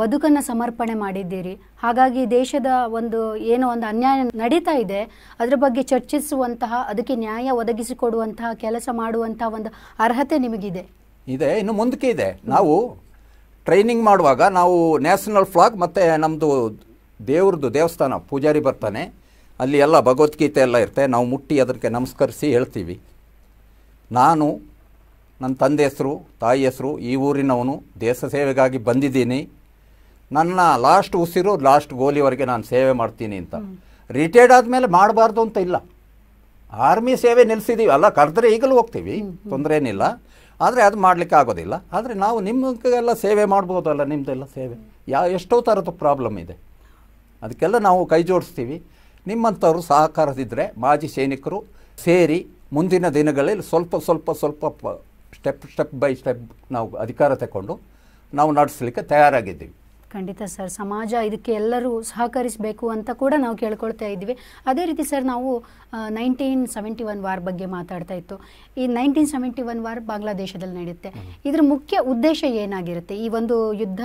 S1: ಬದುಕನ್ನು ಸಮರ್ಪಣೆ ಮಾಡಿದ್ದೀರಿ ಹಾಗಾಗಿ ದೇಶದ ಒಂದು ಏನೋ ಒಂದು ಅನ್ಯಾಯ ನಡೀತಾ ಇದೆ ಅದರ ಬಗ್ಗೆ ಚರ್ಚಿಸುವಂತಹ ಅದಕ್ಕೆ ನ್ಯಾಯ ಒದಗಿಸಿಕೊಡುವಂತಹ ಕೆಲಸ ಮಾಡುವಂತಹ ಒಂದು ಅರ್ಹತೆ ನಿಮಗಿದೆ
S2: ಇದೆ ಇನ್ನು ಮುಂದಕ್ಕೆ ಇದೆ ನಾವು ಟ್ರೈನಿಂಗ್ ಮಾಡುವಾಗ ನಾವು ನ್ಯಾಷನಲ್ ಫ್ಲಾಗ್ ಮತ್ತು ನಮ್ಮದು ದೇವ್ರದ್ದು ದೇವಸ್ಥಾನ ಪೂಜಾರಿ ಬರ್ತಾನೆ ಅಲ್ಲಿ ಎಲ್ಲ ಭಗವದ್ಗೀತೆ ಎಲ್ಲ ಇರುತ್ತೆ ನಾವು ಮುಟ್ಟಿ ಅದಕ್ಕೆ ನಮಸ್ಕರಿಸಿ ಹೇಳ್ತೀವಿ ನಾನು ನನ್ನ ತಂದೆ ಹೆಸರು ತಾಯಿ ಹೆಸರು ಈ ಊರಿನವನು ದೇಶ ಸೇವೆಗಾಗಿ ಬಂದಿದ್ದೀನಿ ನನ್ನ ಲಾಸ್ಟ್ ಉಸಿರು ಲಾಸ್ಟ್ ಗೋಲಿವರೆಗೆ ನಾನು ಸೇವೆ ಮಾಡ್ತೀನಿ ಅಂತ ರಿಟೈರ್ಡ್ ಆದಮೇಲೆ ಮಾಡಬಾರ್ದು ಅಂತ ಇಲ್ಲ ಆರ್ಮಿ ಸೇವೆ ನಿಲ್ಲಿಸಿದ್ದೀವಿ ಅಲ್ಲ ಕರೆದ್ರೆ ಈಗಲೂ ಹೋಗ್ತೀವಿ ತೊಂದರೆ ಏನಿಲ್ಲ ಆದರೆ ಅದು ಮಾಡಲಿಕ್ಕೆ ಆಗೋದಿಲ್ಲ ಆದರೆ ನಾವು ನಿಮಗೆಲ್ಲ ಸೇವೆ ಮಾಡ್ಬೋದಲ್ಲ ನಿಮ್ಮದೆಲ್ಲ ಸೇವೆ ಯಾವ ಎಷ್ಟೋ ಥರದ ಪ್ರಾಬ್ಲಮ್ ಇದೆ ಅದಕ್ಕೆಲ್ಲ ನಾವು ಕೈ ಜೋಡಿಸ್ತೀವಿ ನಿಮ್ಮಂಥವ್ರು ಸಹಕಾರದಿದ್ದರೆ ಮಾಜಿ ಸೈನಿಕರು ಸೇರಿ ಮುಂದಿನ ದಿನಗಳಲ್ಲಿ ಸ್ವಲ್ಪ ಸ್ವಲ್ಪ ಸ್ವಲ್ಪ ಸ್ಟೆಪ್ ಸ್ಟೆಪ್ ಬೈ ಸ್ಟೆಪ್ ನಾವು ಅಧಿಕಾರ ತಗೊಂಡು ನಾವು ನಡೆಸಲಿಕ್ಕೆ ತಯಾರಾಗಿದ್ದೀವಿ
S1: ಖಂಡಿತ ಸರ್ ಸಮಾಜ ಇದಕ್ಕೆ ಎಲ್ಲರೂ ಸಹಕರಿಸಬೇಕು ಅಂತ ಕೂಡ ನಾವು ಕೇಳ್ಕೊಳ್ತಾ ಇದ್ವಿ ಅದೇ ರೀತಿ ಸರ್ ನಾವು ನೈನ್ಟೀನ್ ಸೆವೆಂಟಿ ಒನ್ ವಾರ್ ಬಗ್ಗೆ ಮಾತಾಡ್ತಾ ಇತ್ತು ಈ ನೈನ್ಟೀನ್ ಸೆವೆಂಟಿ ಒನ್ ವಾರ್ ಬಾಂಗ್ಲಾದೇಶದಲ್ಲಿ ನಡೆಯುತ್ತೆ ಇದರ ಮುಖ್ಯ ಉದ್ದೇಶ ಏನಾಗಿರುತ್ತೆ ಈ ಒಂದು ಯುದ್ಧ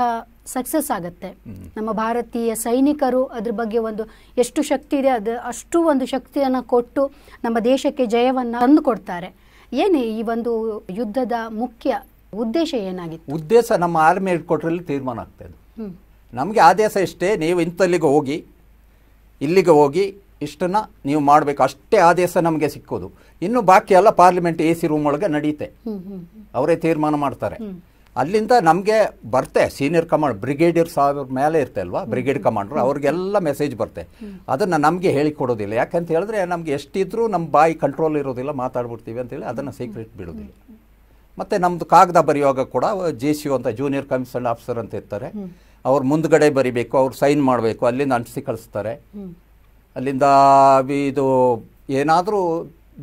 S1: ಸಕ್ಸಸ್ ಆಗುತ್ತೆ ನಮ್ಮ ಭಾರತೀಯ ಸೈನಿಕರು ಅದ್ರ ಬಗ್ಗೆ ಒಂದು ಎಷ್ಟು ಶಕ್ತಿ ಇದೆ ಅದು ಅಷ್ಟು ಒಂದು ಶಕ್ತಿಯನ್ನು ಕೊಟ್ಟು ನಮ್ಮ ದೇಶಕ್ಕೆ ಜಯವನ್ನು ತಂದು ಕೊಡ್ತಾರೆ ಏನೇ ಈ ಒಂದು ಯುದ್ಧದ ಮುಖ್ಯ ಉದ್ದೇಶ ಏನಾಗಿತ್ತು
S2: ಉದ್ದೇಶ ನಮ್ಮ ಆರ್ಮಿ ಹೆಡ್ಕ್ವಾರ್ಟರ್ ತೀರ್ಮಾನ ಆಗ್ತಾ ಇದೆ ನಮಗೆ ಆದೇಶ ಇಷ್ಟೇ ನೀವು ಇಂಥಲ್ಲಿಗೆ ಹೋಗಿ ಇಲ್ಲಿಗೆ ಹೋಗಿ ಇಷ್ಟನ್ನು ನೀವು ಮಾಡಬೇಕು ಅಷ್ಟೇ ಆದೇಶ ನಮಗೆ ಸಿಕ್ಕೋದು ಇನ್ನು ಬಾಕಿ ಎಲ್ಲ ಪಾರ್ಲಿಮೆಂಟ್ ಎ ಸಿ ರೂಮ್ ಒಳಗೆ ನಡೀತೆ ಅವರೇ ತೀರ್ಮಾನ ಮಾಡ್ತಾರೆ ಅಲ್ಲಿಂದ ನಮಗೆ ಬರ್ತೆ ಸೀನಿಯರ್ ಕಮಾಂಡ್ ಬ್ರಿಗೇಡಿಯರ್ ಸಾವಿರ ಮೇಲೆ ಇರ್ತೆ ಅಲ್ವಾ ಬ್ರಿಗೇಡ್ ಕಮಾಂಡರ್ ಅವ್ರಿಗೆಲ್ಲ ಮೆಸೇಜ್ ಬರುತ್ತೆ ಅದನ್ನು ನಮಗೆ ಹೇಳಿಕೊಡೋದಿಲ್ಲ ಯಾಕಂತ ಹೇಳಿದ್ರೆ ನಮ್ಗೆ ಎಷ್ಟಿದ್ರೂ ನಮ್ಮ ಬಾಯಿ ಕಂಟ್ರೋಲ್ ಇರೋದಿಲ್ಲ ಮಾತಾಡ್ಬಿಡ್ತೀವಿ ಅಂತೇಳಿ ಅದನ್ನು ಸೀಕ್ರೆಟ್ ಬಿಡೋದಿಲ್ಲ ಮತ್ತು ನಮ್ಮದು ಕಾಗದ ಬರೆಯುವಾಗ ಕೂಡ ಜೆ ಸಿ ಯು ಅಂತ ಜೂನಿಯರ್ ಕಮಿಷನ್ ಆಫೀಸರ್ ಅಂತ ಇರ್ತಾರೆ ಅವ್ರು ಮುಂದ್ಗಡೆ ಬರಿಬೇಕು ಅವ್ರು ಸೈನ್ ಮಾಡಬೇಕು ಅಲ್ಲಿಂದ ಅಂಟಿಸಿ ಕಳಿಸ್ತಾರೆ ಅಲ್ಲಿಂದ ಇದು ಏನಾದರೂ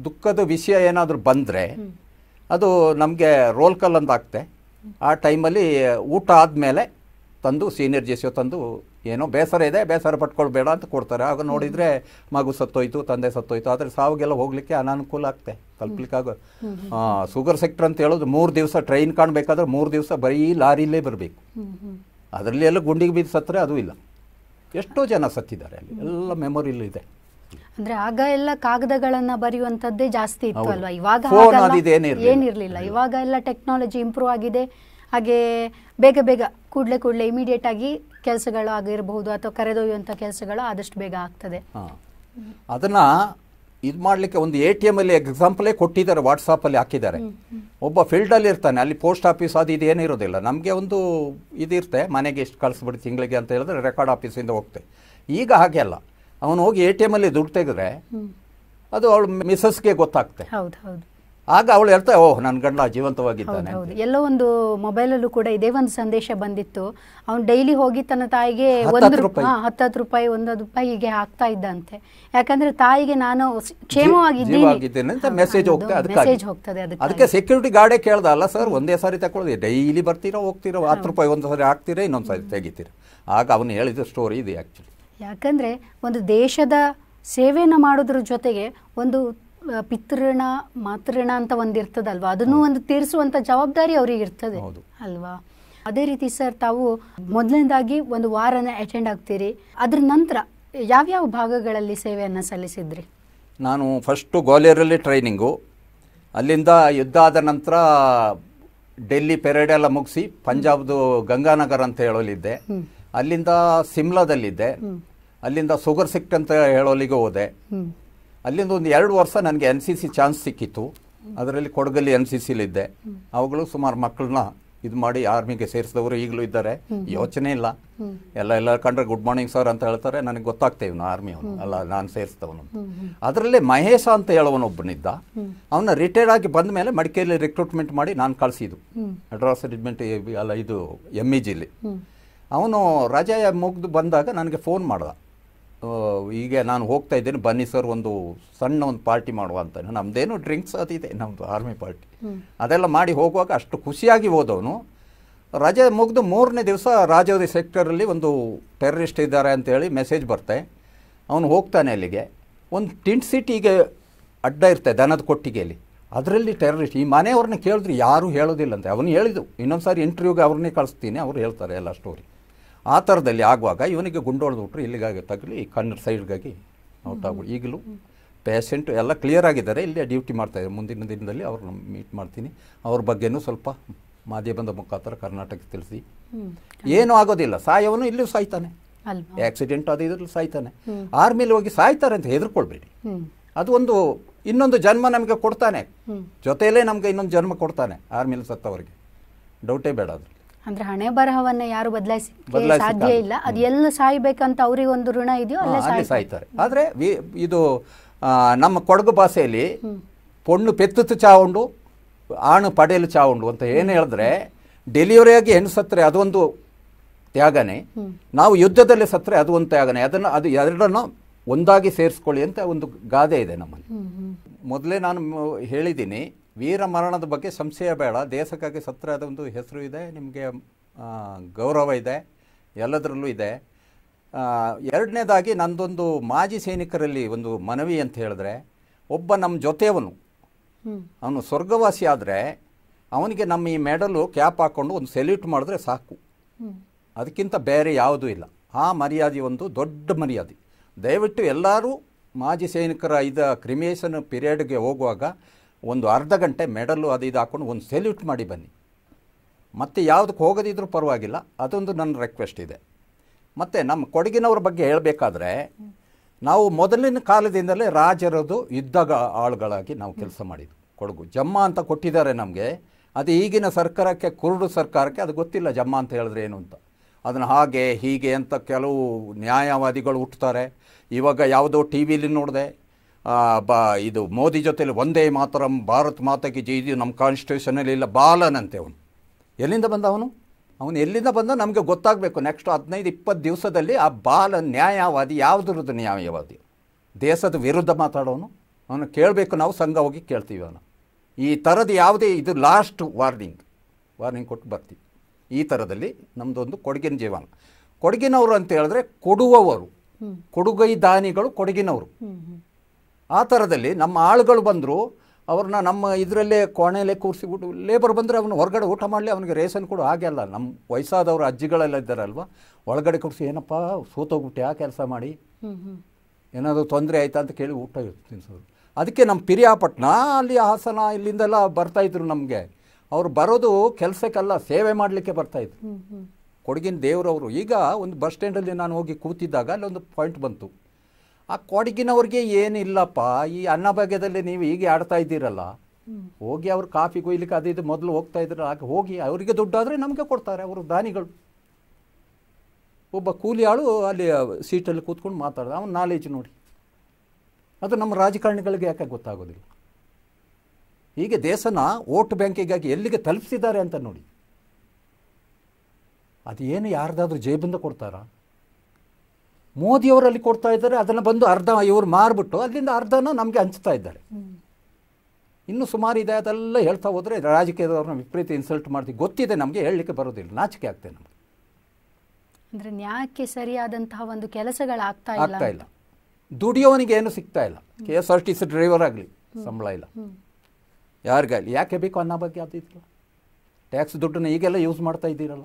S2: ದುಃಖದ ವಿಷಯ ಏನಾದರೂ ಬಂದರೆ ಅದು ನಮಗೆ ರೋಲ್ ಕಲ್ ಅಂತ ಆಗ್ತೆ ಆ ಟೈಮಲ್ಲಿ ಊಟ ಆದಮೇಲೆ ತಂದು ಸೀನಿಯರ್ ಜಿ ಸಿ ತಂದು ಏನೋ ಬೇಸರ ಇದೆ ಬೇಸರ ಪಟ್ಕೊಳ್ಬೇಡ ಅಂತ ಕೊಡ್ತಾರೆ ಆಗ ನೋಡಿದರೆ ಮಗು ಸತ್ತೋಯ್ತು ತಂದೆ ಸತ್ತೋಯ್ತು ಆದರೆ ಸಾವಿಗೆಲ್ಲ ಹೋಗ್ಲಿಕ್ಕೆ ಅನಾನುಕೂಲ ಆಗ್ತೆ ತಲುಪ್ಲಿಕ್ಕಾಗ ಶುಗರ್ ಸೆಕ್ಟರ್ ಅಂತ ಹೇಳೋದು ಮೂರು ದಿವಸ ಟ್ರೈನ್ ಕಾಣಬೇಕಾದ್ರೆ ಮೂರು ದಿವಸ ಬರೀ ಲಾರಿಲೇ ಬರಬೇಕು ಅದರಲ್ಲಿ ಎಲ್ಲ ಗುಂಡಿಗೆ ಬಿದ್ದು ಸತ್ತರೆ ಅದು ಇಲ್ಲ ಎಷ್ಟೋ ಜನ ಸತ್ತಿದ್ದಾರೆ ಅಲ್ಲಿ ಎಲ್ಲ ಇದೆ
S1: ಅಂದ್ರೆ ಆಗ ಎಲ್ಲ ಕಾಗದಗಳನ್ನ ಬರೆಯುವಂತದ್ದೇ ಜಾಸ್ತಿ ಇತ್ತು ಅಲ್ವಾ ಇವಾಗ ಏನಿರ್ಲಿಲ್ಲ ಇವಾಗ ಎಲ್ಲ ಟೆಕ್ನಾಲಜಿ ಇಂಪ್ರೂವ್ ಆಗಿದೆ ಹಾಗೆ ಬೇಗ ಬೇಗ ಕೂಡ್ಲೆ ಕೂಡ್ಲೆ ಇಮಿಡಿಯೇಟ್ ಆಗಿ ಕೆಲಸಗಳು ಆಗಿರಬಹುದು ಅಥವಾ ಕರೆದೊಯ್ಯುವಂತ ಕೆಲಸಗಳು ಆದಷ್ಟು ಬೇಗ ಆಗ್ತದೆ
S2: ಅದನ್ನ ಇದು ಮಾಡಲಿಕ್ಕೆ ಒಂದು ಎ ಟಿ ಎಮ್ಮಲ್ಲಿ ಎಕ್ಸಾಂಪಲೇ ಕೊಟ್ಟಿದ್ದಾರೆ ವಾಟ್ಸಾಪಲ್ಲಿ ಹಾಕಿದ್ದಾರೆ ಒಬ್ಬ ಫೀಲ್ಡಲ್ಲಿ ಇರ್ತಾನೆ ಅಲ್ಲಿ ಪೋಸ್ಟ್ ಆಫೀಸ್ ಅದು ಇದು ಇರೋದಿಲ್ಲ ನಮಗೆ ಒಂದು ಇದಿರುತ್ತೆ ಮನೆಗೆ ಎಷ್ಟು ಕಳಿಸ್ಬಿಡಿ ತಿಂಗಳಿಗೆ ಅಂತ ಹೇಳಿದ್ರೆ ರೆಕಾರ್ಡ್ ಆಫೀಸಿಂದ ಹೋಗ್ತೆ ಈಗ ಹಾಗೆ ಅಲ್ಲ ಅವನು ಹೋಗಿ ಎ ಟಿ ಎಮ್ಮಲ್ಲಿ ದುಡ್ಡು ತೆಗೆದ್ರೆ ಅದು ಅವಳು ಮಿಸಸ್ಗೆ ಗೊತ್ತಾಗ್ತೆ ಆಗ ಅವಳು ಹೇಳ್ತಾ ಓಹ್ ನನ್ನ ಗಂಡ ಜೀವಂತವಾಗಿದ್ದಾನೆ
S1: ಎಲ್ಲೋ ಒಂದು ಮೊಬೈಲಲ್ಲೂ ಕೂಡ ಇದೇ ಒಂದು ಸಂದೇಶ ಬಂದಿತ್ತು ಅವನು ಡೈಲಿ ಹೋಗಿ ತನ್ನ ತಾಯಿಗೆ ಒಂದು ಹತ್ತು ರೂಪಾಯಿ ಒಂದು ರೂಪಾಯಿ ಹೀಗೆ ಹಾಕ್ತಾ ಇದ್ದಂತೆ ಯಾಕಂದ್ರೆ ತಾಯಿಗೆ ನಾನು ಕ್ಷೇಮವಾಗಿದ್ದೀನಿ
S2: ಮೆಸೇಜ್ ಹೋಗ್ತದೆ ಅದಕ್ಕೆ ಸೆಕ್ಯೂರಿಟಿ ಗಾರ್ಡೇ ಕೇಳ್ದ ಅಲ್ಲ ಸರ್ ಒಂದೇ ಸಾರಿ ತಗೊಳ್ಳಿ ಡೈಲಿ ಬರ್ತೀರಾ ಹೋಗ್ತಿರೋ ಹತ್ತು ರೂಪಾಯಿ ಒಂದು ಸಾರಿ ಹಾಕ್ತೀರಾ ಇನ್ನೊಂದು ಸಾರಿ ತೆಗಿತೀರಾ ಆಗ ಅವನು ಹೇಳಿದ ಸ್ಟೋರಿ ಇದೆ ಆ್ಯಕ್ಚುಲಿ
S1: ಯಾಕಂದ್ರೆ ಒಂದು ದೇಶದ ಸೇವೆಯನ್ನು ಮಾಡೋದ್ರ ಜೊತೆಗೆ ಒಂದು ಪಿತೃಣ ಮಾತೃಣ ಅಂತ ಒಂದಿರ್ತದಲ್ವಾ ಅದನ್ನು ಒಂದು ತೀರಿಸುವಂತ ಜವಾಬ್ದಾರಿ ಅವರಿಗೆ ಇರ್ತದೆ ಅಲ್ವಾ ಅದೇ ರೀತಿ ಸರ್ ತಾವು ಮೊದಲನೇದಾಗಿ ಒಂದು ವಾರನ ಅಟೆಂಡ್ ಆಗ್ತೀರಿ ಅದ್ರ ನಂತರ ಯಾವ್ಯಾವ ಭಾಗಗಳಲ್ಲಿ ಸೇವೆಯನ್ನು ಸಲ್ಲಿಸಿದ್ರಿ
S2: ನಾನು ಫಸ್ಟು ಗ್ವಾಲಿಯರಲ್ಲಿ ಟ್ರೈನಿಂಗು ಅಲ್ಲಿಂದ ಯುದ್ಧ ಆದ ನಂತರ ಡೆಲ್ಲಿ ಪೆರೇಡ್ ಎಲ್ಲ ಮುಗಿಸಿ ಪಂಜಾಬ್ದು ಗಂಗಾನಗರ್ ಅಂತ ಹೇಳೋಲಿದ್ದೆ ಅಲ್ಲಿಂದ ಸಿಮ್ಲಾದಲ್ಲಿದ್ದೆ ಅಲ್ಲಿಂದ ಸುಗರ್ ಸಿಕ್ಟ್ ಅಂತ ಹೇಳೋಲಿಗೆ ಹೋದೆ ಅಲ್ಲಿಂದ ಒಂದು ಎರಡು ವರ್ಷ ನನಗೆ ಎನ್ ಸಿ ಸಿ ಚಾನ್ಸ್ ಸಿಕ್ಕಿತ್ತು ಅದರಲ್ಲಿ ಕೊಡಗಲ್ಲಿ ಎನ್ ಸಿ ಸಿಲಿದ್ದೆ ಅವುಗಳು ಸುಮಾರು ಮಕ್ಕಳನ್ನ ಇದು ಮಾಡಿ ಆರ್ಮಿಗೆ ಸೇರಿಸಿದವರು ಈಗಲೂ ಇದ್ದಾರೆ ಯೋಚನೆ ಇಲ್ಲ ಎಲ್ಲ ಎಲ್ಲ ಕಂಡ್ರೆ ಗುಡ್ ಮಾರ್ನಿಂಗ್ ಸರ್ ಅಂತ ಹೇಳ್ತಾರೆ ನನಗೆ ಗೊತ್ತಾಗ್ತಾ ಇವನು ಆರ್ಮಿ ಅವನು ಅಲ್ಲ ನಾನು ಸೇರಿಸಿದವನು ಅದರಲ್ಲೇ ಮಹೇಶ ಅಂತ ಹೇಳುವನೊಬ್ಬನಿದ್ದ ಅವನ ರಿಟೈರ್ಡ್ ಆಗಿ ಬಂದ ಮೇಲೆ ಮಡಿಕೇರಿಯಲ್ಲಿ ರಿಕ್ರೂಟ್ಮೆಂಟ್ ಮಾಡಿ ನಾನು ಕಳಿಸಿದ್ದು ಅಡ್ರಾಸ್ ರಿಜ್ಮೆಂಟ್ ಅಲ್ಲ ಇದು ಎಮ್ ಇ e ಜಿಲಿ ಅವನು ರಜೆ ಮುಗಿದು ಬಂದಾಗ ನನಗೆ ಫೋನ್ ಮಾಡ್ದ ಈಗ ನಾನು ಹೋಗ್ತಾ ಇದ್ದೇನೆ ಬನ್ನಿ ಸರ್ ಒಂದು ಸಣ್ಣ ಒಂದು ಪಾರ್ಟಿ ಮಾಡುವ ಅಂತ ನಮ್ಮದೇನು ಡ್ರಿಂಕ್ಸ್ ಅದಿದೆ ನಮ್ಮದು ಆರ್ಮಿ ಪಾರ್ಟಿ ಅದೆಲ್ಲ ಮಾಡಿ ಹೋಗುವಾಗ ಅಷ್ಟು ಖುಷಿಯಾಗಿ ಹೋದವನು ರಜೆ ಮುಗಿದು ಮೂರನೇ ದಿವಸ ರಾಜೌರಿ ಸೆಕ್ಟರಲ್ಲಿ ಒಂದು ಟೆರರಿಸ್ಟ್ ಇದ್ದಾರೆ ಅಂತೇಳಿ ಮೆಸೇಜ್ ಬರ್ತೆ ಅವನು ಹೋಗ್ತಾನೆ ಅಲ್ಲಿಗೆ ಒಂದು ಟಿಂಟ್ ಸಿಟಿಗೆ ಅಡ್ಡ ಇರ್ತೆ ದನದ ಕೊಟ್ಟಿಗೆಯಲ್ಲಿ ಅದರಲ್ಲಿ ಟೆರರಿಸ್ಟ್ ಈ ಮನೆಯವ್ರನ್ನ ಕೇಳಿದ್ರು ಯಾರೂ ಅಂತ ಅವನು ಹೇಳಿದ್ದು ಇನ್ನೊಂದು ಸಾರಿ ಇಂಟರ್ವ್ಯೂಗೆ ಅವ್ರನ್ನೇ ಕಳಿಸ್ತೀನಿ ಅವ್ರು ಹೇಳ್ತಾರೆ ಎಲ್ಲ ಸ್ಟೋರಿ ಆ ಥರದಲ್ಲಿ ಆಗುವಾಗ ಇವನಿಗೆ ಗುಂಡೊಡೆದ್ಬಿಟ್ರು ಇಲ್ಲಿಗಾಗಿ ತಗಲಿ ಕಣ್ಣು ಸೈಡ್ಗಾಗಿ ಔಟ್ ಆಗ್ಬಿಟ್ಟು ಈಗಲೂ ಪೇಷೆಂಟು ಎಲ್ಲ ಕ್ಲಿಯರ್ ಆಗಿದ್ದಾರೆ ಇಲ್ಲೇ ಡ್ಯೂಟಿ ಮಾಡ್ತಾ ಇದ್ದಾರೆ ಮುಂದಿನ ದಿನದಲ್ಲಿ ಅವ್ರನ್ನ ಮೀಟ್ ಮಾಡ್ತೀನಿ ಅವ್ರ ಬಗ್ಗೆನೂ ಸ್ವಲ್ಪ ಮಾಧ್ಯಮದ ಮುಖಾಂತರ ಕರ್ನಾಟಕಕ್ಕೆ ತಿಳಿಸಿ ಏನೂ ಆಗೋದಿಲ್ಲ ಸಾಯವನು ಇಲ್ಲೂ ಸಾಯ್ತಾನೆ ಆಕ್ಸಿಡೆಂಟ್ ಅದು ಇದ್ರಲ್ಲಿ ಸಾಯ್ತಾನೆ ಆರ್ಮಿಲಿ ಹೋಗಿ ಸಾಯ್ತಾರೆ ಅಂತ ಹೆದರ್ಕೊಳ್ಬೇಡಿ ಅದು ಒಂದು ಇನ್ನೊಂದು ಜನ್ಮ ನಮಗೆ ಕೊಡ್ತಾನೆ ಜೊತೆಯಲ್ಲೇ ನಮಗೆ ಇನ್ನೊಂದು ಜನ್ಮ ಕೊಡ್ತಾನೆ ಆರ್ಮಿಲಿ ಸತ್ತವರಿಗೆ ಡೌಟೇ ಬೇಡ ಅದು
S1: ಅಂದ್ರೆ ಹಣೆ ಬರಹವನ್ನ ಯಾರು ಬದಲಾಯಿಸಿ ಸಾಧ್ಯ ಇಲ್ಲ ಅದು ಎಲ್ಲ ಸಾಯ್ಬೇಕಂತ ಅವ್ರಿಗೆ ಒಂದು ಋಣ ಇದೆಯೋ ಅಲ್ಲೇ
S2: ಸಾಯ್ತಾರೆ ಆದ್ರೆ ಇದು ನಮ್ಮ ಕೊಡಗು ಭಾಷೆಯಲ್ಲಿ ಪೊಣ್ಣು ಪೆತ್ತತ್ತು ಚಾವುಂಡು ಆಣು ಪಡೆಯಲು ಚಾವುಂಡು ಅಂತ ಏನು ಹೇಳಿದ್ರೆ ಡೆಲಿವರಿ ಆಗಿ ಹೆಣ್ಣು ಸತ್ತರೆ ಅದೊಂದು ತ್ಯಾಗನೇ ನಾವು ಯುದ್ಧದಲ್ಲಿ ಸತ್ತರೆ ಅದು ಒಂದು ತ್ಯಾಗನೇ ಅದನ್ನು ಅದು ಎರಡನ್ನು ಒಂದಾಗಿ ಸೇರಿಸ್ಕೊಳ್ಳಿ ಅಂತ ಒಂದು ಗಾದೆ ಇದೆ ನಮ್ಮಲ್ಲಿ ಮೊದಲೇ ನಾನು ಹೇಳಿದ್ದೀನಿ ವೀರ ಮರಣದ ಬಗ್ಗೆ ಸಂಶಯ ಬೇಡ ದೇಶಕ್ಕಾಗಿ ಸತ್ರ ಒಂದು ಹೆಸರು ಇದೆ ನಿಮಗೆ ಗೌರವ ಇದೆ ಎಲ್ಲದರಲ್ಲೂ ಇದೆ ಎರಡನೇದಾಗಿ ನಂದೊಂದು ಮಾಜಿ ಸೈನಿಕರಲ್ಲಿ ಒಂದು ಮನವಿ ಅಂತ ಹೇಳಿದ್ರೆ ಒಬ್ಬ ನಮ್ಮ ಜೊತೆಯವನು ಅವನು ಸ್ವರ್ಗವಾಸಿ ಆದರೆ ಅವನಿಗೆ ನಮ್ಮ ಈ ಮೆಡಲು ಕ್ಯಾಪ್ ಹಾಕ್ಕೊಂಡು ಒಂದು ಸೆಲ್ಯೂಟ್ ಮಾಡಿದ್ರೆ ಸಾಕು ಅದಕ್ಕಿಂತ ಬೇರೆ ಯಾವುದೂ ಇಲ್ಲ ಆ ಮರ್ಯಾದೆ ಒಂದು ದೊಡ್ಡ ಮರ್ಯಾದೆ ದಯವಿಟ್ಟು ಎಲ್ಲರೂ ಮಾಜಿ ಸೈನಿಕರ ಇದ ಕ್ರಿಮಿಯೇಷನ್ ಪಿರಿಯಡ್ಗೆ ಹೋಗುವಾಗ ಒಂದು ಅರ್ಧ ಗಂಟೆ ಮೆಡಲು ಅದು ಇದು ಹಾಕ್ಕೊಂಡು ಒಂದು ಸೆಲ್ಯೂಟ್ ಮಾಡಿ ಬನ್ನಿ ಮತ್ತು ಯಾವುದಕ್ಕೆ ಹೋಗೋದಿದ್ರೂ ಪರವಾಗಿಲ್ಲ ಅದೊಂದು ನನ್ನ ರಿಕ್ವೆಸ್ಟ್ ಇದೆ ಮತ್ತು ನಮ್ಮ ಕೊಡಗಿನವ್ರ ಬಗ್ಗೆ ಹೇಳಬೇಕಾದ್ರೆ ನಾವು ಮೊದಲಿನ ಕಾಲದಿಂದಲೇ ರಾಜರದು ಯುದ್ಧ ಆಳುಗಳಾಗಿ ನಾವು ಕೆಲಸ ಮಾಡಿದ್ವಿ ಕೊಡಗು ಜಮ್ಮ ಅಂತ ಕೊಟ್ಟಿದ್ದಾರೆ ನಮಗೆ ಅದು ಈಗಿನ ಸರ್ಕಾರಕ್ಕೆ ಕುರುಡು ಸರ್ಕಾರಕ್ಕೆ ಅದು ಗೊತ್ತಿಲ್ಲ ಜಮ್ಮ ಅಂತ ಹೇಳಿದ್ರೆ ಏನು ಅಂತ ಅದನ್ನು ಹಾಗೆ ಹೀಗೆ ಅಂತ ಕೆಲವು ನ್ಯಾಯವಾದಿಗಳು ಹುಟ್ಟುತ್ತಾರೆ ಇವಾಗ ಯಾವುದೋ ಟಿ ವಿಲಿ ನೋಡಿದೆ ಬಾ ಇದು ಮೋದಿ ಜೊತೆಲಿ ಒಂದೇ ಮಾತರಂ ಭಾರತ್ ಮಾತಕ್ಕೆ ಜಿ ಇದು ನಮ್ಮ ಕಾನ್ಸ್ಟಿಟ್ಯೂಷನಲ್ಲಿ ಇಲ್ಲ ಬಾಲನಂತೆ ಅವನು ಎಲ್ಲಿಂದ ಬಂದ ಅವನು ಅವನು ಎಲ್ಲಿಂದ ಬಂದ ನಮಗೆ ಗೊತ್ತಾಗಬೇಕು ನೆಕ್ಸ್ಟ್ ಹದಿನೈದು ಇಪ್ಪತ್ತು ದಿವಸದಲ್ಲಿ ಆ ಬಾಲ ನ್ಯಾಯವಾದಿ ಯಾವುದ್ರದ್ದು ನ್ಯಾಯವಾದಿ ದೇಶದ ವಿರುದ್ಧ ಮಾತಾಡೋನು ಅವನು ಕೇಳಬೇಕು ನಾವು ಸಂಘ ಹೋಗಿ ಕೇಳ್ತೀವಿ ಅವನು ಈ ಥರದ ಯಾವುದೇ ಇದು ಲಾಸ್ಟ್ ವಾರ್ನಿಂಗ್ ವಾರ್ನಿಂಗ್ ಕೊಟ್ಟು ಬರ್ತೀವಿ ಈ ಥರದಲ್ಲಿ ನಮ್ಮದೊಂದು ಕೊಡಗಿನ ಜೀವನ ಕೊಡಗಿನವರು ಅಂತ ಹೇಳಿದ್ರೆ ಕೊಡುವವರು ಕೊಡುಗೈ ದಾನಿಗಳು ಕೊಡಗಿನವರು ಆ ಥರದಲ್ಲಿ ನಮ್ಮ ಆಳುಗಳು ಬಂದರು ಅವ್ರನ್ನ ನಮ್ಮ ಇದರಲ್ಲೇ ಕೋಣೆಯಲ್ಲೇ ಕೂರಿಸಿಬಿಟ್ಟು ಲೇಬರ್ ಬಂದರೆ ಅವನು ಹೊರಗಡೆ ಊಟ ಮಾಡಲಿ ಅವನಿಗೆ ರೇಷನ್ ಕೂಡ ಅಲ್ಲ ನಮ್ಮ ವಯಸ್ಸಾದವರು ಅಜ್ಜಿಗಳೆಲ್ಲ ಇದ್ದಾರಲ್ವ ಒಳಗಡೆ ಕೂರಿಸಿ ಏನಪ್ಪ ಸೋತೋಗ್ಬಿಟ್ಟು ಆ ಕೆಲಸ ಮಾಡಿ ಏನಾದರೂ ತೊಂದರೆ ಆಯಿತಾ ಅಂತ ಕೇಳಿ ಊಟ ತಿನ್ಸೋದು ಅದಕ್ಕೆ ನಮ್ಮ ಪಿರಿಯಾಪಟ್ಟಣ ಅಲ್ಲಿ ಹಾಸನ ಇಲ್ಲಿಂದೆಲ್ಲ ಬರ್ತಾಯಿದ್ರು ನಮಗೆ ಅವ್ರು ಬರೋದು ಕೆಲಸಕ್ಕೆಲ್ಲ ಸೇವೆ ಮಾಡಲಿಕ್ಕೆ ಬರ್ತಾಯಿದ್ರು ಕೊಡಗಿನ ದೇವರವರು ಈಗ ಒಂದು ಬಸ್ ಸ್ಟ್ಯಾಂಡಲ್ಲಿ ನಾನು ಹೋಗಿ ಕೂತಿದ್ದಾಗ ಅಲ್ಲೊಂದು ಪಾಯಿಂಟ್ ಬಂತು ಆ ಕೊಡಗಿನವ್ರಿಗೆ ಏನಿಲ್ಲಪ್ಪ ಈ ಅನ್ನಭಾಗ್ಯದಲ್ಲಿ ನೀವು ಹೀಗೆ ಆಡ್ತಾ ಇದ್ದೀರಲ್ಲ ಹೋಗಿ ಅವ್ರು ಕಾಫಿ ಕೊಯ್ಲಿಕ್ಕೆ ಅದು ಇದು ಮೊದಲು ಹೋಗ್ತಾ ಇದ್ರು ಹಾಗೆ ಹೋಗಿ ಅವರಿಗೆ ದುಡ್ಡಾದರೆ ನಮಗೆ ಕೊಡ್ತಾರೆ ಅವರು ದಾನಿಗಳು ಒಬ್ಬ ಕೂಲಿ ಆಳು ಅಲ್ಲಿ ಸೀಟಲ್ಲಿ ಕೂತ್ಕೊಂಡು ಮಾತಾಡ್ದೆ ಅವನ ನಾಲೇಜ್ ನೋಡಿ ಅದು ನಮ್ಮ ರಾಜಕಾರಣಿಗಳಿಗೆ ಯಾಕೆ ಗೊತ್ತಾಗೋದಿಲ್ಲ ಹೀಗೆ ದೇಶನ ಓಟ್ ಬ್ಯಾಂಕಿಗಾಗಿ ಎಲ್ಲಿಗೆ ತಲುಪಿಸಿದ್ದಾರೆ ಅಂತ ನೋಡಿ ಅದೇನು ಯಾರ್ದಾದ್ರೂ ಜೇಬಿಂದ ಕೊಡ್ತಾರಾ ಮೋದಿಯವರು ಅಲ್ಲಿ ಕೊಡ್ತಾ ಇದ್ದಾರೆ ಅದನ್ನು ಬಂದು ಅರ್ಧ ಇವರು ಮಾರ್ಬಿಟ್ಟು ಅಲ್ಲಿಂದ ಅರ್ಧನ ನಮಗೆ ಹಂಚ್ತಾ ಇದ್ದಾರೆ ಇನ್ನೂ ಸುಮಾರು ಇದೆ ಅದೆಲ್ಲ ಹೇಳ್ತಾ ಹೋದರೆ ರಾಜಕೀಯದವ್ರನ್ನ ವಿಪರೀತ ಇನ್ಸಲ್ಟ್ ಮಾಡ್ತೀವಿ ಗೊತ್ತಿದೆ ನಮಗೆ ಹೇಳಲಿಕ್ಕೆ ಬರೋದಿಲ್ಲ ನಾಚಿಕೆ ಆಗ್ತದೆ ನಮಗೆ
S1: ಅಂದರೆ ನ್ಯಾಯಕ್ಕೆ ಸರಿಯಾದಂತಹ ಒಂದು ಕೆಲಸಗಳಾಗ್ತಾ ಆಗ್ತಾ ಇಲ್ಲ
S2: ದುಡಿಯೋವನಿಗೆ ಏನು ಸಿಗ್ತಾ ಇಲ್ಲ K S R T C driver ಆಗಲಿ ಸಂಬಳ ಇಲ್ಲ ಯಾರಿಗಾಗಲಿ ಯಾಕೆ ಬೇಕು ಅನ್ನೋ ಬಗ್ಗೆ ಆದಿತ್ತು ಟ್ಯಾಕ್ಸ್ ದುಡ್ಡನ್ನ ಈಗೆಲ್ಲ ಯೂಸ್ ಮಾಡ್ತಾ ಇದ್ದೀರಲ್ಲ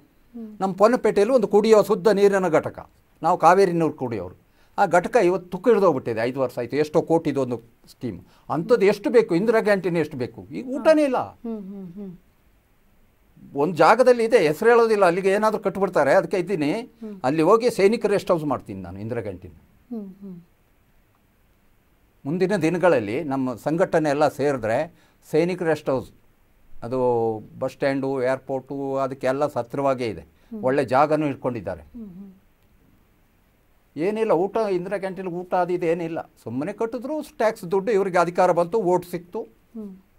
S2: ನಮ್ಮ ಪೊನ್ನಪೇಟೆಯಲ್ಲಿ ಒಂದು ಕುಡಿಯೋ ಶುದ್ಧ ನೀರಿನ ಘಟಕ ನಾವು ಕಾವೇರಿನವ್ರು ಕೊಡಿಯವರು ಆ ಘಟಕ ಇವತ್ತು ತುಕ್ಕು ಹಿಡಿದೋಗ್ಬಿಟ್ಟಿದೆ ಐದು ವರ್ಷ ಆಯಿತು ಎಷ್ಟೋ ಕೋಟಿ ಇದೊಂದು ಸ್ಕೀಮ್ ಅಂಥದ್ದು ಎಷ್ಟು ಬೇಕು ಇಂದಿರಾ ಕ್ಯಾಂಟೀನ್ ಎಷ್ಟು ಬೇಕು ಈಗ ಊಟನೇ ಇಲ್ಲ ಒಂದು ಜಾಗದಲ್ಲಿ ಇದೆ ಹೆಸರು ಹೇಳೋದಿಲ್ಲ ಅಲ್ಲಿಗೆ ಏನಾದರೂ ಕಟ್ಬಿಡ್ತಾರೆ ಅದಕ್ಕೆ ಇದ್ದೀನಿ ಅಲ್ಲಿ ಹೋಗಿ ಸೈನಿಕ ರೆಸ್ಟ್ ಹೌಸ್ ಮಾಡ್ತೀನಿ ನಾನು ಇಂದಿರಾ ಕ್ಯಾಂಟೀನ್ ಮುಂದಿನ ದಿನಗಳಲ್ಲಿ ನಮ್ಮ ಸಂಘಟನೆ ಎಲ್ಲ ಸೇರಿದ್ರೆ ಸೈನಿಕ ರೆಸ್ಟ್ ಹೌಸ್ ಅದು ಬಸ್ ಸ್ಟ್ಯಾಂಡು ಏರ್ಪೋರ್ಟು ಅದಕ್ಕೆಲ್ಲ ಸತ್ರವಾಗೇ ಇದೆ ಒಳ್ಳೆ ಜಾಗನೂ ಇಟ್ಕೊಂಡಿದ್ದಾರೆ ಏನಿಲ್ಲ ಊಟ ಇಂದಿರಾ ಕ್ಯಾಂಟೀನ್ ಊಟ ಅದಿದೆ ಏನಿಲ್ಲ ಸುಮ್ಮನೆ ಕಟ್ಟಿದ್ರು ಟ್ಯಾಕ್ಸ್ ದುಡ್ಡು ಇವರಿಗೆ ಅಧಿಕಾರ ಬಂತು ಓಟ್ ಸಿಕ್ತು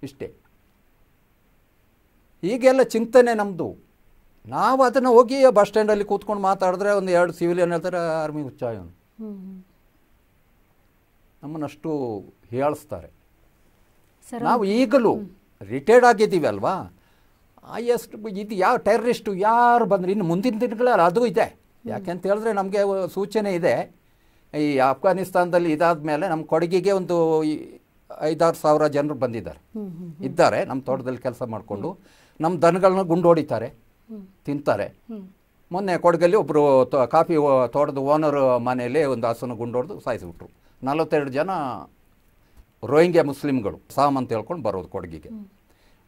S2: ಇಷ್ಟೇ ಈಗೆಲ್ಲ ಚಿಂತನೆ ನಮ್ಮದು ನಾವು ಅದನ್ನು ಹೋಗಿ ಬಸ್ ಸ್ಟ್ಯಾಂಡಲ್ಲಿ ಕೂತ್ಕೊಂಡು ಮಾತಾಡಿದ್ರೆ ಒಂದು ಎರಡು ಸಿವಿಲಿಯನ್ ಹೇಳ್ತಾರೆ ಆರ್ಮಿ ಉಚ್ಚಾಯ ನಮ್ಮನ್ನಷ್ಟು ಹೇಳಿಸ್ತಾರೆ ನಾವು ಈಗಲೂ ರಿಟೈರ್ಡ್ ಆಗಿದ್ದೀವಿ ಅಲ್ವಾ ಎಸ್ ಇದು ಯಾವ ಟೆರರಿಸ್ಟು ಯಾರು ಬಂದ್ರೆ ಇನ್ನು ಮುಂದಿನ ದಿನಗಳಲ್ಲಿ ಅದು ಇದೆ ಯಾಕೆಂತ ಹೇಳಿದ್ರೆ ನಮಗೆ ಸೂಚನೆ ಇದೆ ಈ ಆಫ್ಘಾನಿಸ್ತಾನದಲ್ಲಿ ಇದಾದ ಮೇಲೆ ನಮ್ಮ ಕೊಡಗಿಗೆ ಒಂದು ಐದಾರು ಸಾವಿರ ಜನರು ಬಂದಿದ್ದಾರೆ ಇದ್ದಾರೆ ನಮ್ಮ ತೋಟದಲ್ಲಿ ಕೆಲಸ ಮಾಡಿಕೊಂಡು ನಮ್ಮ ದನಗಳನ್ನ ಗುಂಡೋಡಿತಾರೆ ತಿಂತಾರೆ ಮೊನ್ನೆ ಕೊಡಗಲ್ಲಿ ಒಬ್ಬರು ಕಾಫಿ ತೋಟದ ಓನರ್ ಮನೆಯಲ್ಲಿ ಒಂದು ಹಸನ ಗುಂಡೋಡ್ದು ಸಾಯಿಸಿಬಿಟ್ರು ನಲವತ್ತೆರಡು ಜನ ರೋಹಿಂಗ್ಯ ಮುಸ್ಲಿಮ್ಗಳು ಸಾಮ್ ಅಂತ ಹೇಳ್ಕೊಂಡು ಬರೋದು ಕೊಡಗಿಗೆ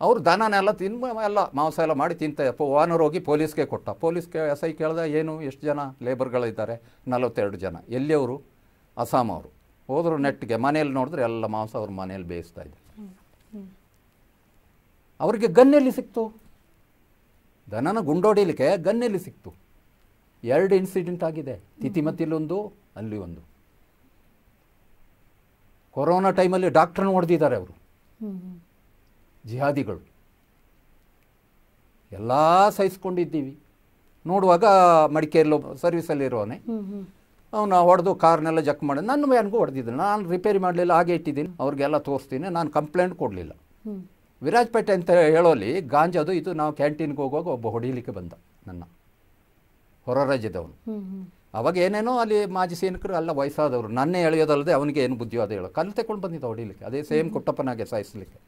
S2: ಅವರು ದನನೆಲ್ಲ ತಿನ್ಮ ಎಲ್ಲ ಮಾಂಸ ಎಲ್ಲ ಮಾಡಿ ತಿಂತ ಓನರ್ ಹೋಗಿ ಪೊಲೀಸ್ಗೆ ಕೊಟ್ಟ ಪೊಲೀಸ್ಗೆ ಎಸ್ ಐ ಕೇಳ್ದೆ ಏನು ಎಷ್ಟು ಜನ ಲೇಬರ್ಗಳಿದ್ದಾರೆ ನಲವತ್ತೆರಡು ಜನ ಎಲ್ಲಿಯವರು ಅಸ್ಸಾಂ ಅವರು ಹೋದರು ನೆಟ್ಗೆ ಮನೆಯಲ್ಲಿ ನೋಡಿದ್ರೆ ಎಲ್ಲ ಮಾಂಸ ಅವ್ರ ಮನೇಲಿ ಬೇಯಿಸ್ತಾ ಇದ್ದಾರೆ ಅವರಿಗೆ ಗನ್ನೆಲ್ಲಿ ಸಿಕ್ತು ದನನ ಗುಂಡೋಡಿಲಿಕ್ಕೆ ಗನ್ನೆಲ್ಲಿ ಸಿಕ್ತು ಎರಡು ಇನ್ಸಿಡೆಂಟ್ ಆಗಿದೆ ತಿತಿಮತಿಲೊಂದು ಅಲ್ಲಿ ಒಂದು ಕೊರೋನಾ ಟೈಮಲ್ಲಿ ಡಾಕ್ಟ್ರನ್ನ ಹೊಡೆದಿದ್ದಾರೆ ಅವರು ಜಿಹಾದಿಗಳು ಎಲ್ಲ ಸಹಿಸ್ಕೊಂಡಿದ್ದೀವಿ ನೋಡುವಾಗ ಮಡಿಕೇರಿಲೋ ಸರ್ವಿಸಲ್ಲಿರೋನೆ ಅವನು ಹೊಡೆದು ಕಾರ್ನೆಲ್ಲ ಜಕ್ ಮಾಡಿ ನನ್ನ ಮ್ಯಾನ್ಗೂ ಹೊಡೆದಿದ್ದೀನಿ ನಾನು ರಿಪೇರಿ ಮಾಡಲಿಲ್ಲ ಹಾಗೆ ಇಟ್ಟಿದ್ದೀನಿ ಅವ್ರಿಗೆಲ್ಲ ತೋರಿಸ್ತೀನಿ ನಾನು ಕಂಪ್ಲೇಂಟ್ ಕೊಡಲಿಲ್ಲ ವಿರಾಜಪೇಟೆ ಅಂತ ಹೇಳೋಲಿ ಗಾಂಜಾದು ಇದು ನಾವು ಕ್ಯಾಂಟೀನ್ಗೆ ಹೋಗುವಾಗ ಒಬ್ಬ ಹೊಡೀಲಿಕ್ಕೆ ಬಂದ ನನ್ನ ಹೊರ ರಾಜ್ಯದವನು ಅವಾಗ ಏನೇನೋ ಅಲ್ಲಿ ಮಾಜಿ ಸೈನಿಕರು ಅಲ್ಲ ವಯಸ್ಸಾದವರು ನನ್ನೇ ಎಳೆಯೋದಲ್ಲದೆ ಅವನಿಗೆ ಏನು ಬುದ್ಧಿವಾದ ಹೇಳೋ ಕಲ್ಲು ತಗೊಂಡು ಬಂದಿದ್ದ ಹೊಡೀಲಿಕ್ಕೆ ಅದೇ ಸೇಮ್ ಕೊಟ್ಟಪ್ಪನಾಗೆ ಸಾಯಿಸಲಿಕ್ಕೆ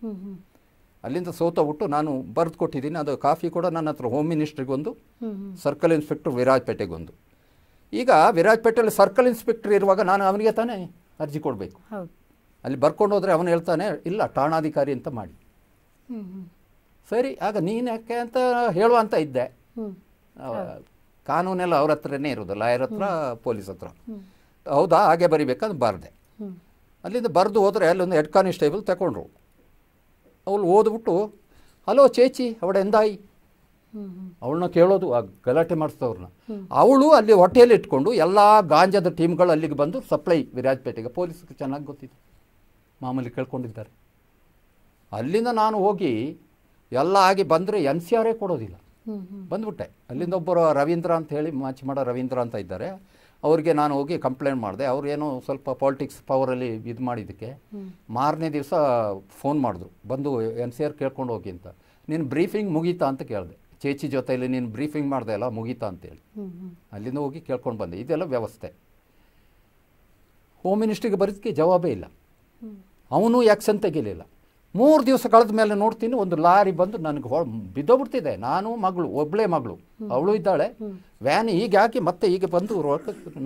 S2: ಅಲ್ಲಿಂದ ಸೋತ ಬಿಟ್ಟು ನಾನು ಬರೆದು ಕೊಟ್ಟಿದ್ದೀನಿ ಅದು ಕಾಫಿ ಕೂಡ ನನ್ನ ಹತ್ರ ಹೋಮ್ ಮಿನಿಸ್ಟ್ರಿಗೊಂದು ಸರ್ಕಲ್ ಇನ್ಸ್ಪೆಕ್ಟರ್ ವಿರಾಜ್ಪೇಟೆಗೊಂದು ಈಗ ವಿರಾಜ್ಪೇಟೆಯಲ್ಲಿ ಸರ್ಕಲ್ ಇನ್ಸ್ಪೆಕ್ಟರ್ ಇರುವಾಗ ನಾನು ಅವನಿಗೆ ತಾನೇ ಅರ್ಜಿ ಕೊಡಬೇಕು ಅಲ್ಲಿ ಬರ್ಕೊಂಡು ಹೋದರೆ ಅವನು ಹೇಳ್ತಾನೆ ಇಲ್ಲ ಠಾಣಾಧಿಕಾರಿ ಅಂತ ಮಾಡಿ ಸರಿ ಆಗ ನೀನು ಯಾಕೆ ಅಂತ ಹೇಳುವಂತ ಇದ್ದೆ ಕಾನೂನೆಲ್ಲ ಅವ್ರ ಹತ್ರನೇ ಇರೋದು ಲಾಯರ್ ಹತ್ರ ಪೊಲೀಸ್ ಹತ್ರ ಹೌದಾ ಹಾಗೆ ಬರೀಬೇಕಂದ್ರೆ ಬರದೆ ಅಲ್ಲಿಂದ ಬರೆದು ಹೋದರೆ ಅಲ್ಲೊಂದು ಹೆಡ್ ಕಾನ್ಸ್ಟೇಬಲ್ ತಗೊಂಡ್ರು ಅವಳು ಓದ್ಬಿಟ್ಟು ಹಲೋ ಚೇಚಿ ಅವಳ ಎಂದಾಯಿ ಅವಳನ್ನ ಕೇಳೋದು ಆ ಗಲಾಟೆ ಮಾಡಿಸ್ತವ್ರನ್ನ ಅವಳು ಅಲ್ಲಿ ಹೊಟ್ಟೆಯಲ್ಲಿ ಇಟ್ಕೊಂಡು ಎಲ್ಲ ಗಾಂಜಾದ ಟೀಮ್ಗಳು ಅಲ್ಲಿಗೆ ಬಂದು ಸಪ್ಲೈ ವಿರಾಜಪೇಟೆಗೆ ಪೊಲೀಸ್ಗೆ ಚೆನ್ನಾಗಿ ಗೊತ್ತಿದೆ ಮಾಮೂಲಿ ಕೇಳ್ಕೊಂಡಿದ್ದಾರೆ ಅಲ್ಲಿಂದ ನಾನು ಹೋಗಿ ಎಲ್ಲ ಆಗಿ ಬಂದರೆ ಎನ್ ಸಿ ಆರೇ ಕೊಡೋದಿಲ್ಲ ಬಂದ್ಬಿಟ್ಟೆ ಅಲ್ಲಿಂದ ಒಬ್ಬರು ರವೀಂದ್ರ ಅಂತ ಹೇಳಿ ಮಾಚಿ ಮಾಡೋ ರವೀಂದ್ರ ಅಂತ ಇದ್ದಾರೆ ಅವ್ರಿಗೆ ನಾನು ಹೋಗಿ ಕಂಪ್ಲೇಂಟ್ ಮಾಡಿದೆ ಅವ್ರೇನೋ ಸ್ವಲ್ಪ ಪಾಲಿಟಿಕ್ಸ್ ಪವರಲ್ಲಿ ಇದು ಮಾಡಿದ್ದಕ್ಕೆ ಮಾರನೇ ದಿವಸ ಫೋನ್ ಮಾಡಿದ್ರು ಬಂದು ಎನ್ ಸಿ ಆರ್ ಕೇಳ್ಕೊಂಡು ಹೋಗಿ ಅಂತ ನೀನು ಬ್ರೀಫಿಂಗ್ ಮುಗೀತಾ ಅಂತ ಕೇಳಿದೆ ಚೇಚಿ ಜೊತೆಯಲ್ಲಿ ನೀನು ಬ್ರೀಫಿಂಗ್ ಮಾಡಿದೆ ಅಲ್ಲ ಮುಗೀತಾ ಅಂತೇಳಿ ಅಲ್ಲಿಂದ ಹೋಗಿ ಕೇಳ್ಕೊಂಡು ಬಂದೆ ಇದೆಲ್ಲ ವ್ಯವಸ್ಥೆ ಹೋಮ್ ಮಿನಿಸ್ಟ್ರಿಗೆ ಬರೋದಕ್ಕೆ ಜವಾಬೇ ಇಲ್ಲ ಅವನು ಆ್ಯಕ್ಷನ್ ತೆಗಿಲಿಲ್ಲ ಮೂರು ದಿವಸ ಕಳೆದ ಮೇಲೆ ನೋಡ್ತೀನಿ ಒಂದು ಲಾರಿ ಬಂದು ನನಗೆ ಹೊಳ ಬಿದ್ದೋಗ್ಬಿಡ್ತಿದೆ ನಾನು ಮಗಳು ಒಬ್ಬಳೇ ಮಗಳು ಅವಳು ಇದ್ದಾಳೆ ವ್ಯಾನ್ ಈಗ ಹಾಕಿ ಮತ್ತೆ ಈಗ ಬಂದು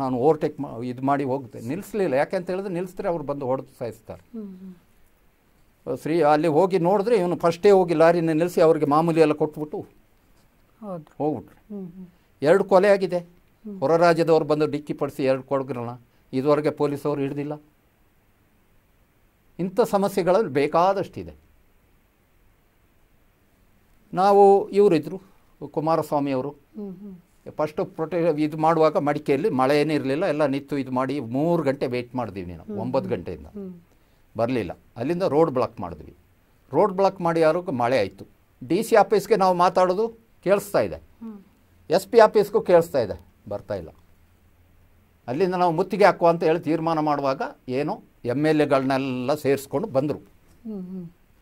S2: ನಾನು ಓವರ್ಟೇಕ್ ಇದು ಮಾಡಿ ಹೋಗುತ್ತೆ ನಿಲ್ಲಿಸಲಿಲ್ಲ ಯಾಕೆ ಅಂತ ಹೇಳಿದ್ರೆ ನಿಲ್ಲಿಸಿದ್ರೆ ಅವ್ರು ಬಂದು ಹೊಡೆದು ಸಾಯಿಸ್ತಾರೆ ಶ್ರೀ ಅಲ್ಲಿ ಹೋಗಿ ನೋಡಿದ್ರೆ ಇವನು ಫಸ್ಟೇ ಹೋಗಿ ಲಾರಿನ ನಿಲ್ಲಿಸಿ ಅವ್ರಿಗೆ ಮಾಮೂಲಿ ಎಲ್ಲ ಕೊಟ್ಬಿಟ್ಟು ಹೋಗ್ಬಿಟ್ರು ಎರಡು ಕೊಲೆ ಆಗಿದೆ ಹೊರ ರಾಜ್ಯದವ್ರು ಬಂದು ಡಿಕ್ಕಿ ಪಡಿಸಿ ಎರಡು ಕೊಡ್ಗ್ರಲ್ಲ ಇದುವರೆಗೆ ಪೊಲೀಸವ್ರು ಹಿಡ್ದಿಲ್ಲ ಇಂಥ ಸಮಸ್ಯೆಗಳಲ್ಲಿ ಬೇಕಾದಷ್ಟಿದೆ ನಾವು ಇವರಿದ್ದರು ಕುಮಾರಸ್ವಾಮಿಯವರು ಫಸ್ಟು ಪ್ರೊಟೆ ಇದು ಮಾಡುವಾಗ ಮಡಿಕೆಯಲ್ಲಿ ಮಳೆ ಇರಲಿಲ್ಲ ಎಲ್ಲ ನಿಂತು ಇದು ಮಾಡಿ ಮೂರು ಗಂಟೆ ವೆಯ್ಟ್ ಮಾಡಿದ್ವಿ ನೀನು ಒಂಬತ್ತು ಗಂಟೆಯಿಂದ ಬರಲಿಲ್ಲ ಅಲ್ಲಿಂದ ರೋಡ್ ಬ್ಲಾಕ್ ಮಾಡಿದ್ವಿ ರೋಡ್ ಬ್ಲಾಕ್ ಮಾಡಿ ಯಾರಿಗೂ ಮಳೆ ಆಯಿತು ಡಿ ಸಿ ಆಫೀಸ್ಗೆ ನಾವು ಮಾತಾಡೋದು ಕೇಳಿಸ್ತಾ ಇದೆ ಎಸ್ ಪಿ ಆಫೀಸ್ಗೂ ಕೇಳಿಸ್ತಾ ಇದೆ ಬರ್ತಾ ಇಲ್ಲ ಅಲ್ಲಿಂದ ನಾವು ಮುತ್ತಿಗೆ ಹಾಕುವ ಅಂತ ಹೇಳಿ ತೀರ್ಮಾನ ಮಾಡುವಾಗ ಏನು ಎಮ್ ಎಲ್ ಎಗಳನ್ನೆಲ್ಲ ಸೇರಿಸ್ಕೊಂಡು ಬಂದರು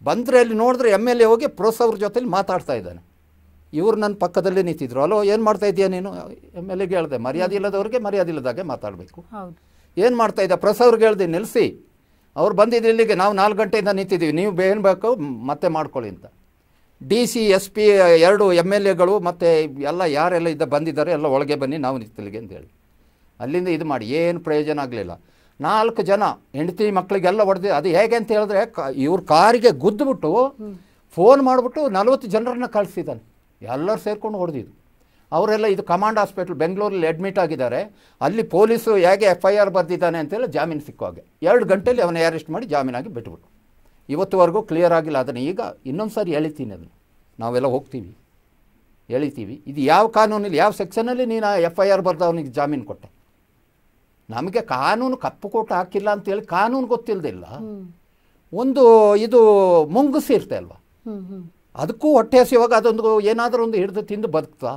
S2: ಬಂದರೆ ಅಲ್ಲಿ ನೋಡಿದ್ರೆ ಎಮ್ ಎಲ್ ಎ ಹೋಗಿ ಪ್ರೊಸವ್ರ ಅವ್ರ ಜೊತೆಲಿ ಮಾತಾಡ್ತಾ ಇದ್ದಾನೆ ಇವರು ನನ್ನ ಪಕ್ಕದಲ್ಲೇ ನಿಂತಿದ್ರು ಅಲೋ ಏನು ಮಾಡ್ತಾ ಇದೆಯಾ ನೀನು ಎಮ್ ಎಲ್ ಎಗೆ ಹೇಳಿದೆ ಮರ್ಯಾದೆ ಇಲ್ಲದವ್ರಿಗೆ ಮರ್ಯಾದೆ ಇಲ್ಲದಾಗೆ ಮಾತಾಡಬೇಕು ಏನು ಮಾಡ್ತಾ ಇದ್ದ ಪ್ರಸವ್ರಿಗೆ ಹೇಳಿದೆ ನಿಲ್ಲಿಸಿ ಅವ್ರು ಬಂದಿದ್ದು ಇಲ್ಲಿಗೆ ನಾವು ನಾಲ್ಕು ಗಂಟೆಯಿಂದ ನಿಂತಿದ್ದೀವಿ ನೀವು ಏನು ಬೇಕು ಮತ್ತೆ ಮಾಡ್ಕೊಳ್ಳಿ ಅಂತ ಡಿ ಸಿ ಎಸ್ ಪಿ ಎರಡು ಎಮ್ ಎಲ್ ಎಗಳು ಮತ್ತು ಎಲ್ಲ ಯಾರೆಲ್ಲ ಇದ್ದ ಬಂದಿದ್ದಾರೆ ಎಲ್ಲ ಒಳಗೆ ಬನ್ನಿ ನಾವು ನಿಂತಿಲ್ಲಿಗೆ ಅಂತ ಹೇಳಿ ಅಲ್ಲಿಂದ ಇದು ಮಾಡಿ ಏನು ಪ್ರಯೋಜನ ಆಗಲಿಲ್ಲ ನಾಲ್ಕು ಜನ ಹೆಂಡತಿ ಮಕ್ಕಳಿಗೆಲ್ಲ ಹೊಡೆದು ಅದು ಹೇಗೆ ಅಂತ ಹೇಳಿದ್ರೆ ಇವ್ರ ಕಾರಿಗೆ ಗುದ್ದುಬಿಟ್ಟು ಫೋನ್ ಮಾಡಿಬಿಟ್ಟು ನಲ್ವತ್ತು ಜನರನ್ನ ಕಳಿಸಿದ್ದಾನೆ ಎಲ್ಲರೂ ಸೇರಿಕೊಂಡು ಹೊಡೆದಿದ್ದು ಅವರೆಲ್ಲ ಇದು ಕಮಾಂಡ್ ಹಾಸ್ಪಿಟ್ಲ್ ಬೆಂಗಳೂರಲ್ಲಿ ಅಡ್ಮಿಟ್ ಆಗಿದ್ದಾರೆ ಅಲ್ಲಿ ಪೊಲೀಸು ಹೇಗೆ ಎಫ್ ಐ ಆರ್ ಬರೆದಿದ್ದಾನೆ ಅಂತೇಳಿ ಜಾಮೀನು ಹಾಗೆ ಎರಡು ಗಂಟೆಯಲ್ಲಿ ಅವನ ಅರೆಸ್ಟ್ ಮಾಡಿ ಜಾಮೀನಾಗಿ ಬಿಟ್ಬಿಟ್ಟು ಇವತ್ತುವರೆಗೂ ಕ್ಲಿಯರ್ ಆಗಿಲ್ಲ ಅದನ್ನು ಈಗ ಇನ್ನೊಂದು ಸಾರಿ ಎಳಿತೀನಿ ಅದನ್ನು ನಾವೆಲ್ಲ ಹೋಗ್ತೀವಿ ಎಳಿತೀವಿ ಇದು ಯಾವ ಕಾನೂನಲ್ಲಿ ಯಾವ ಸೆಕ್ಷನಲ್ಲಿ ನೀನು ಎಫ್ ಐ ಆರ್ ಅವನಿಗೆ ಜಾಮೀನು ಕೊಟ್ಟೆ ನಮಗೆ ಕಾನೂನು ಕಪ್ಪು ಕೋಟ ಹಾಕಿಲ್ಲ ಅಂತೇಳಿ ಕಾನೂನು ಗೊತ್ತಿಲ್ಲದಿಲ್ಲ ಒಂದು ಇದು ಮುಂಗುಸಿರ್ತೆ ಅಲ್ವಾ ಅದಕ್ಕೂ ಹೊಟ್ಟೆ ಹಸಿವಾಗ ಅದೊಂದು ಏನಾದರೂ ಒಂದು ಹಿಡಿದು ತಿಂದು ಬದುಕ್ತಾ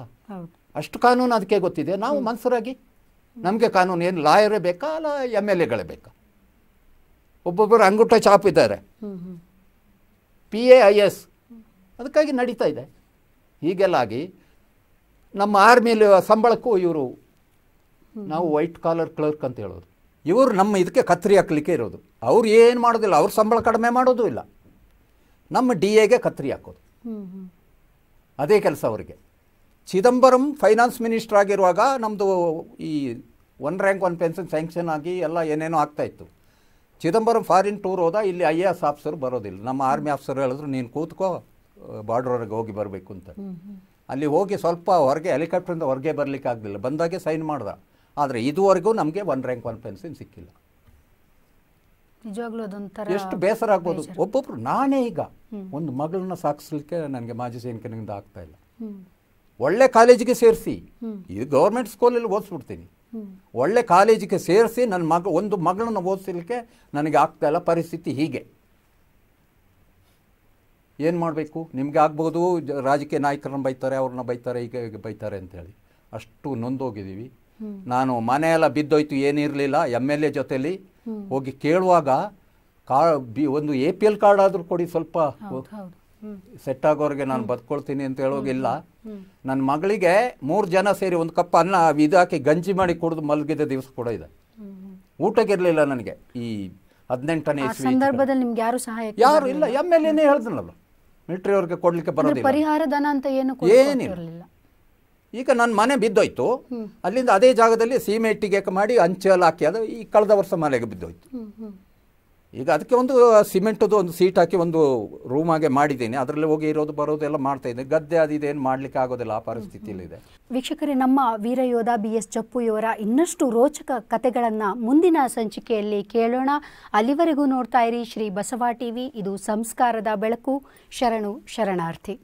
S2: ಅಷ್ಟು ಕಾನೂನು ಅದಕ್ಕೆ ಗೊತ್ತಿದೆ ನಾವು ಮನ್ಸರಾಗಿ ನಮಗೆ ಕಾನೂನು ಏನು ಲಾಯರೇ ಬೇಕಾ ಅಲ್ಲ ಎಮ್ ಎಲ್ ಎಗಳೇ ಬೇಕಾ ಒಬ್ಬೊಬ್ಬರು ಅಂಗುಟ ಚಾಪ್ ಇದ್ದಾರೆ ಪಿ ಎ ಐ ಎಸ್ ಅದಕ್ಕಾಗಿ ನಡೀತಾ ಇದೆ ಹೀಗೆಲ್ಲ ಆಗಿ ನಮ್ಮ ಆರ್ಮಿಲಿ ಸಂಬಳಕ್ಕೂ ಇವರು ನಾವು ವೈಟ್ ಕಾಲರ್ ಕ್ಲರ್ಕ್ ಅಂತ ಹೇಳೋದು ಇವರು ನಮ್ಮ ಇದಕ್ಕೆ ಕತ್ರಿ ಹಾಕ್ಲಿಕ್ಕೆ ಇರೋದು ಅವ್ರು ಏನು ಮಾಡೋದಿಲ್ಲ ಅವ್ರ ಸಂಬಳ ಕಡಿಮೆ ಮಾಡೋದು ಇಲ್ಲ ನಮ್ಮ ಡಿ ಎಗೆ ಕತ್ರಿ ಹಾಕೋದು ಅದೇ ಕೆಲಸ ಅವರಿಗೆ ಚಿದಂಬರಂ ಫೈನಾನ್ಸ್ ಮಿನಿಸ್ಟರ್ ಆಗಿರುವಾಗ ನಮ್ಮದು ಈ one rank one pension sanction ಆಗಿ ಎಲ್ಲ ಏನೇನೋ ಆಗ್ತಾ ಇತ್ತು ಚಿದಂಬರಂ ಫಾರಿನ್ ಟೂರ್ ಹೋದ ಇಲ್ಲಿ ಐ ಎ ಎಸ್ ಆಫೀಸರ್ ಬರೋದಿಲ್ಲ ನಮ್ಮ ಆರ್ಮಿ ಆಫೀಸರ್ ಹೇಳಿದ್ರು ನೀನು ಕೂತ್ಕೋ ಬಾರ್ಡ್ರವರೆಗೆ ಹೋಗಿ ಬರಬೇಕು ಅಂತ ಅಲ್ಲಿ ಹೋಗಿ ಸ್ವಲ್ಪ ಹೊರಗೆ ಹೆಲಿಕಾಪ್ಟ್ರಿಂದ ಹೊರಗೆ ಬರಲಿಕ್ಕೆ ಆಗಲಿಲ್ಲ ಬಂದಾಗೆ ಸೈನ್ ಮಾಡ್ದ ಆದರೆ ಇದುವರೆಗೂ ನಮಗೆ ಒನ್ ರ್ಯಾಂಕ್ ಒನ್ ಸಿಕ್ಕಿಲ್ಲ
S1: ಎಷ್ಟು ಬೇಸರ ಆಗ್ಬೋದು
S2: ಒಬ್ಬೊಬ್ರು ನಾನೇ ಈಗ ಒಂದು ಮಗಳನ್ನ ಸಾಕಿಸ್ಲಿಕ್ಕೆ ನನಗೆ ಮಾಜಿ ಸೈನಿಕನಿಂದ ಆಗ್ತಾ ಇಲ್ಲ ಒಳ್ಳೆ ಕಾಲೇಜಿಗೆ ಸೇರಿಸಿ ಇದು ಗೌರ್ಮೆಂಟ್ ಸ್ಕೂಲಲ್ಲಿ ಓದಿಸ್ಬಿಡ್ತೀನಿ ಒಳ್ಳೆ ಕಾಲೇಜಿಗೆ ಸೇರಿಸಿ ನನ್ನ ಮಗ ಒಂದು ಮಗಳನ್ನ ಓದಿಸಲಿಕ್ಕೆ ನನಗೆ ಆಗ್ತಾ ಇಲ್ಲ ಪರಿಸ್ಥಿತಿ ಹೀಗೆ ಏನು ಮಾಡಬೇಕು ನಿಮಗೆ ಆಗ್ಬೋದು ರಾಜಕೀಯ ನಾಯಕರನ್ನ ಬೈತಾರೆ ಅವ್ರನ್ನ ಬೈತಾರೆ ಈಗ ಬೈತಾರೆ ಅಂತೇಳಿ ಅಷ್ಟು ನೊಂದೋಗಿದ್ದೀವಿ ನಾನು ಮನೆಯೆಲ್ಲ ಬಿದ್ದೋಯ್ತು ಏನಿರಲಿಲ್ಲ ಎಮ್ ಎಲ್ ಎ ಜೊತೆಲಿ ಹೋಗಿ ಕೇಳುವಾಗ ಬಿ ಒಂದು ಎ ಪಿ ಎಲ್ ಕಾರ್ಡ್ ಆದ್ರೂ ಕೊಡಿ ಸ್ವಲ್ಪ ಸೆಟ್ ಆಗೋರಿಗೆ ನಾನು ಬದ್ಕೊಳ್ತೀನಿ ಅಂತ ಹೇಳೋಗಿಲ್ಲ ನನ್ನ ಮಗಳಿಗೆ ಮೂರು ಜನ ಸೇರಿ ಒಂದು ಕಪ್ ಅನ್ನ ಇದಾಕಿ ಗಂಜಿ ಮಾಡಿ ಕುಡಿದು ಮಲಗಿದ ದಿವಸ ಕೂಡ ಇದೆ ಊಟಕ್ಕಿರಲಿಲ್ಲ ನನಗೆ ಈ ಹದಿನೆಂಟನೇ
S1: ಸಂದರ್ಭದಲ್ಲಿ ಯಾರು ಯಾರು ಇಲ್ಲ ಎಮ್ ಎಲ್ ಎನೇ
S2: ಮಿಲಿಟರಿ ಅವ್ರಿಗೆ ಕೊಡ್ಲಿಕ್ಕೆ ಬರೋದಿಲ್ಲ ಪರಿಹಾರ
S1: ಧನ ಅಂತ ಏನು ಏನಿಲ್ಲ
S2: ಈಗ ನನ್ನ ಮನೆ ಬಿದ್ದೋಯ್ತು ಅಲ್ಲಿಂದ ಅದೇ ಜಾಗದಲ್ಲಿ ಸಿಮೆಂಟಿಗೆ ಮಾಡಿ ಅಂಚೆಲ್ಲ ಹಾಕಿ ಅದು ಈ ಕಳೆದ ವರ್ಷ ಮನೆಗೆ ಬಿದ್ದೋಯ್ತು ಈಗ ಅದಕ್ಕೆ ಒಂದು ಸಿಮೆಂಟದು ಒಂದು ಸೀಟ್ ಹಾಕಿ ಒಂದು ರೂಮಾಗೆ ಮಾಡಿದ್ದೀನಿ ಅದರಲ್ಲಿ ಹೋಗಿ ಇರೋದು ಬರೋದು ಎಲ್ಲ ಮಾಡ್ತಾ ಇದ್ದೀನಿ ಗದ್ದೆ ಅದು ಏನು ಮಾಡಲಿಕ್ಕೆ ಆಗೋದಿಲ್ಲ ಆ ಪರಿಸ್ಥಿತಿಯಲ್ಲಿದೆ
S1: ವೀಕ್ಷಕರೇ ನಮ್ಮ ವೀರಯೋಧ ಬಿ ಎಸ್ ಜಪ್ಪು ಇವರ ಇನ್ನಷ್ಟು ರೋಚಕ ಕಥೆಗಳನ್ನು ಮುಂದಿನ ಸಂಚಿಕೆಯಲ್ಲಿ ಕೇಳೋಣ ಅಲ್ಲಿವರೆಗೂ ನೋಡ್ತಾ ಇರಿ ಶ್ರೀ ಬಸವ ಟಿವಿ ಇದು ಸಂಸ್ಕಾರದ ಬೆಳಕು ಶರಣು ಶರಣಾರ್ಥಿ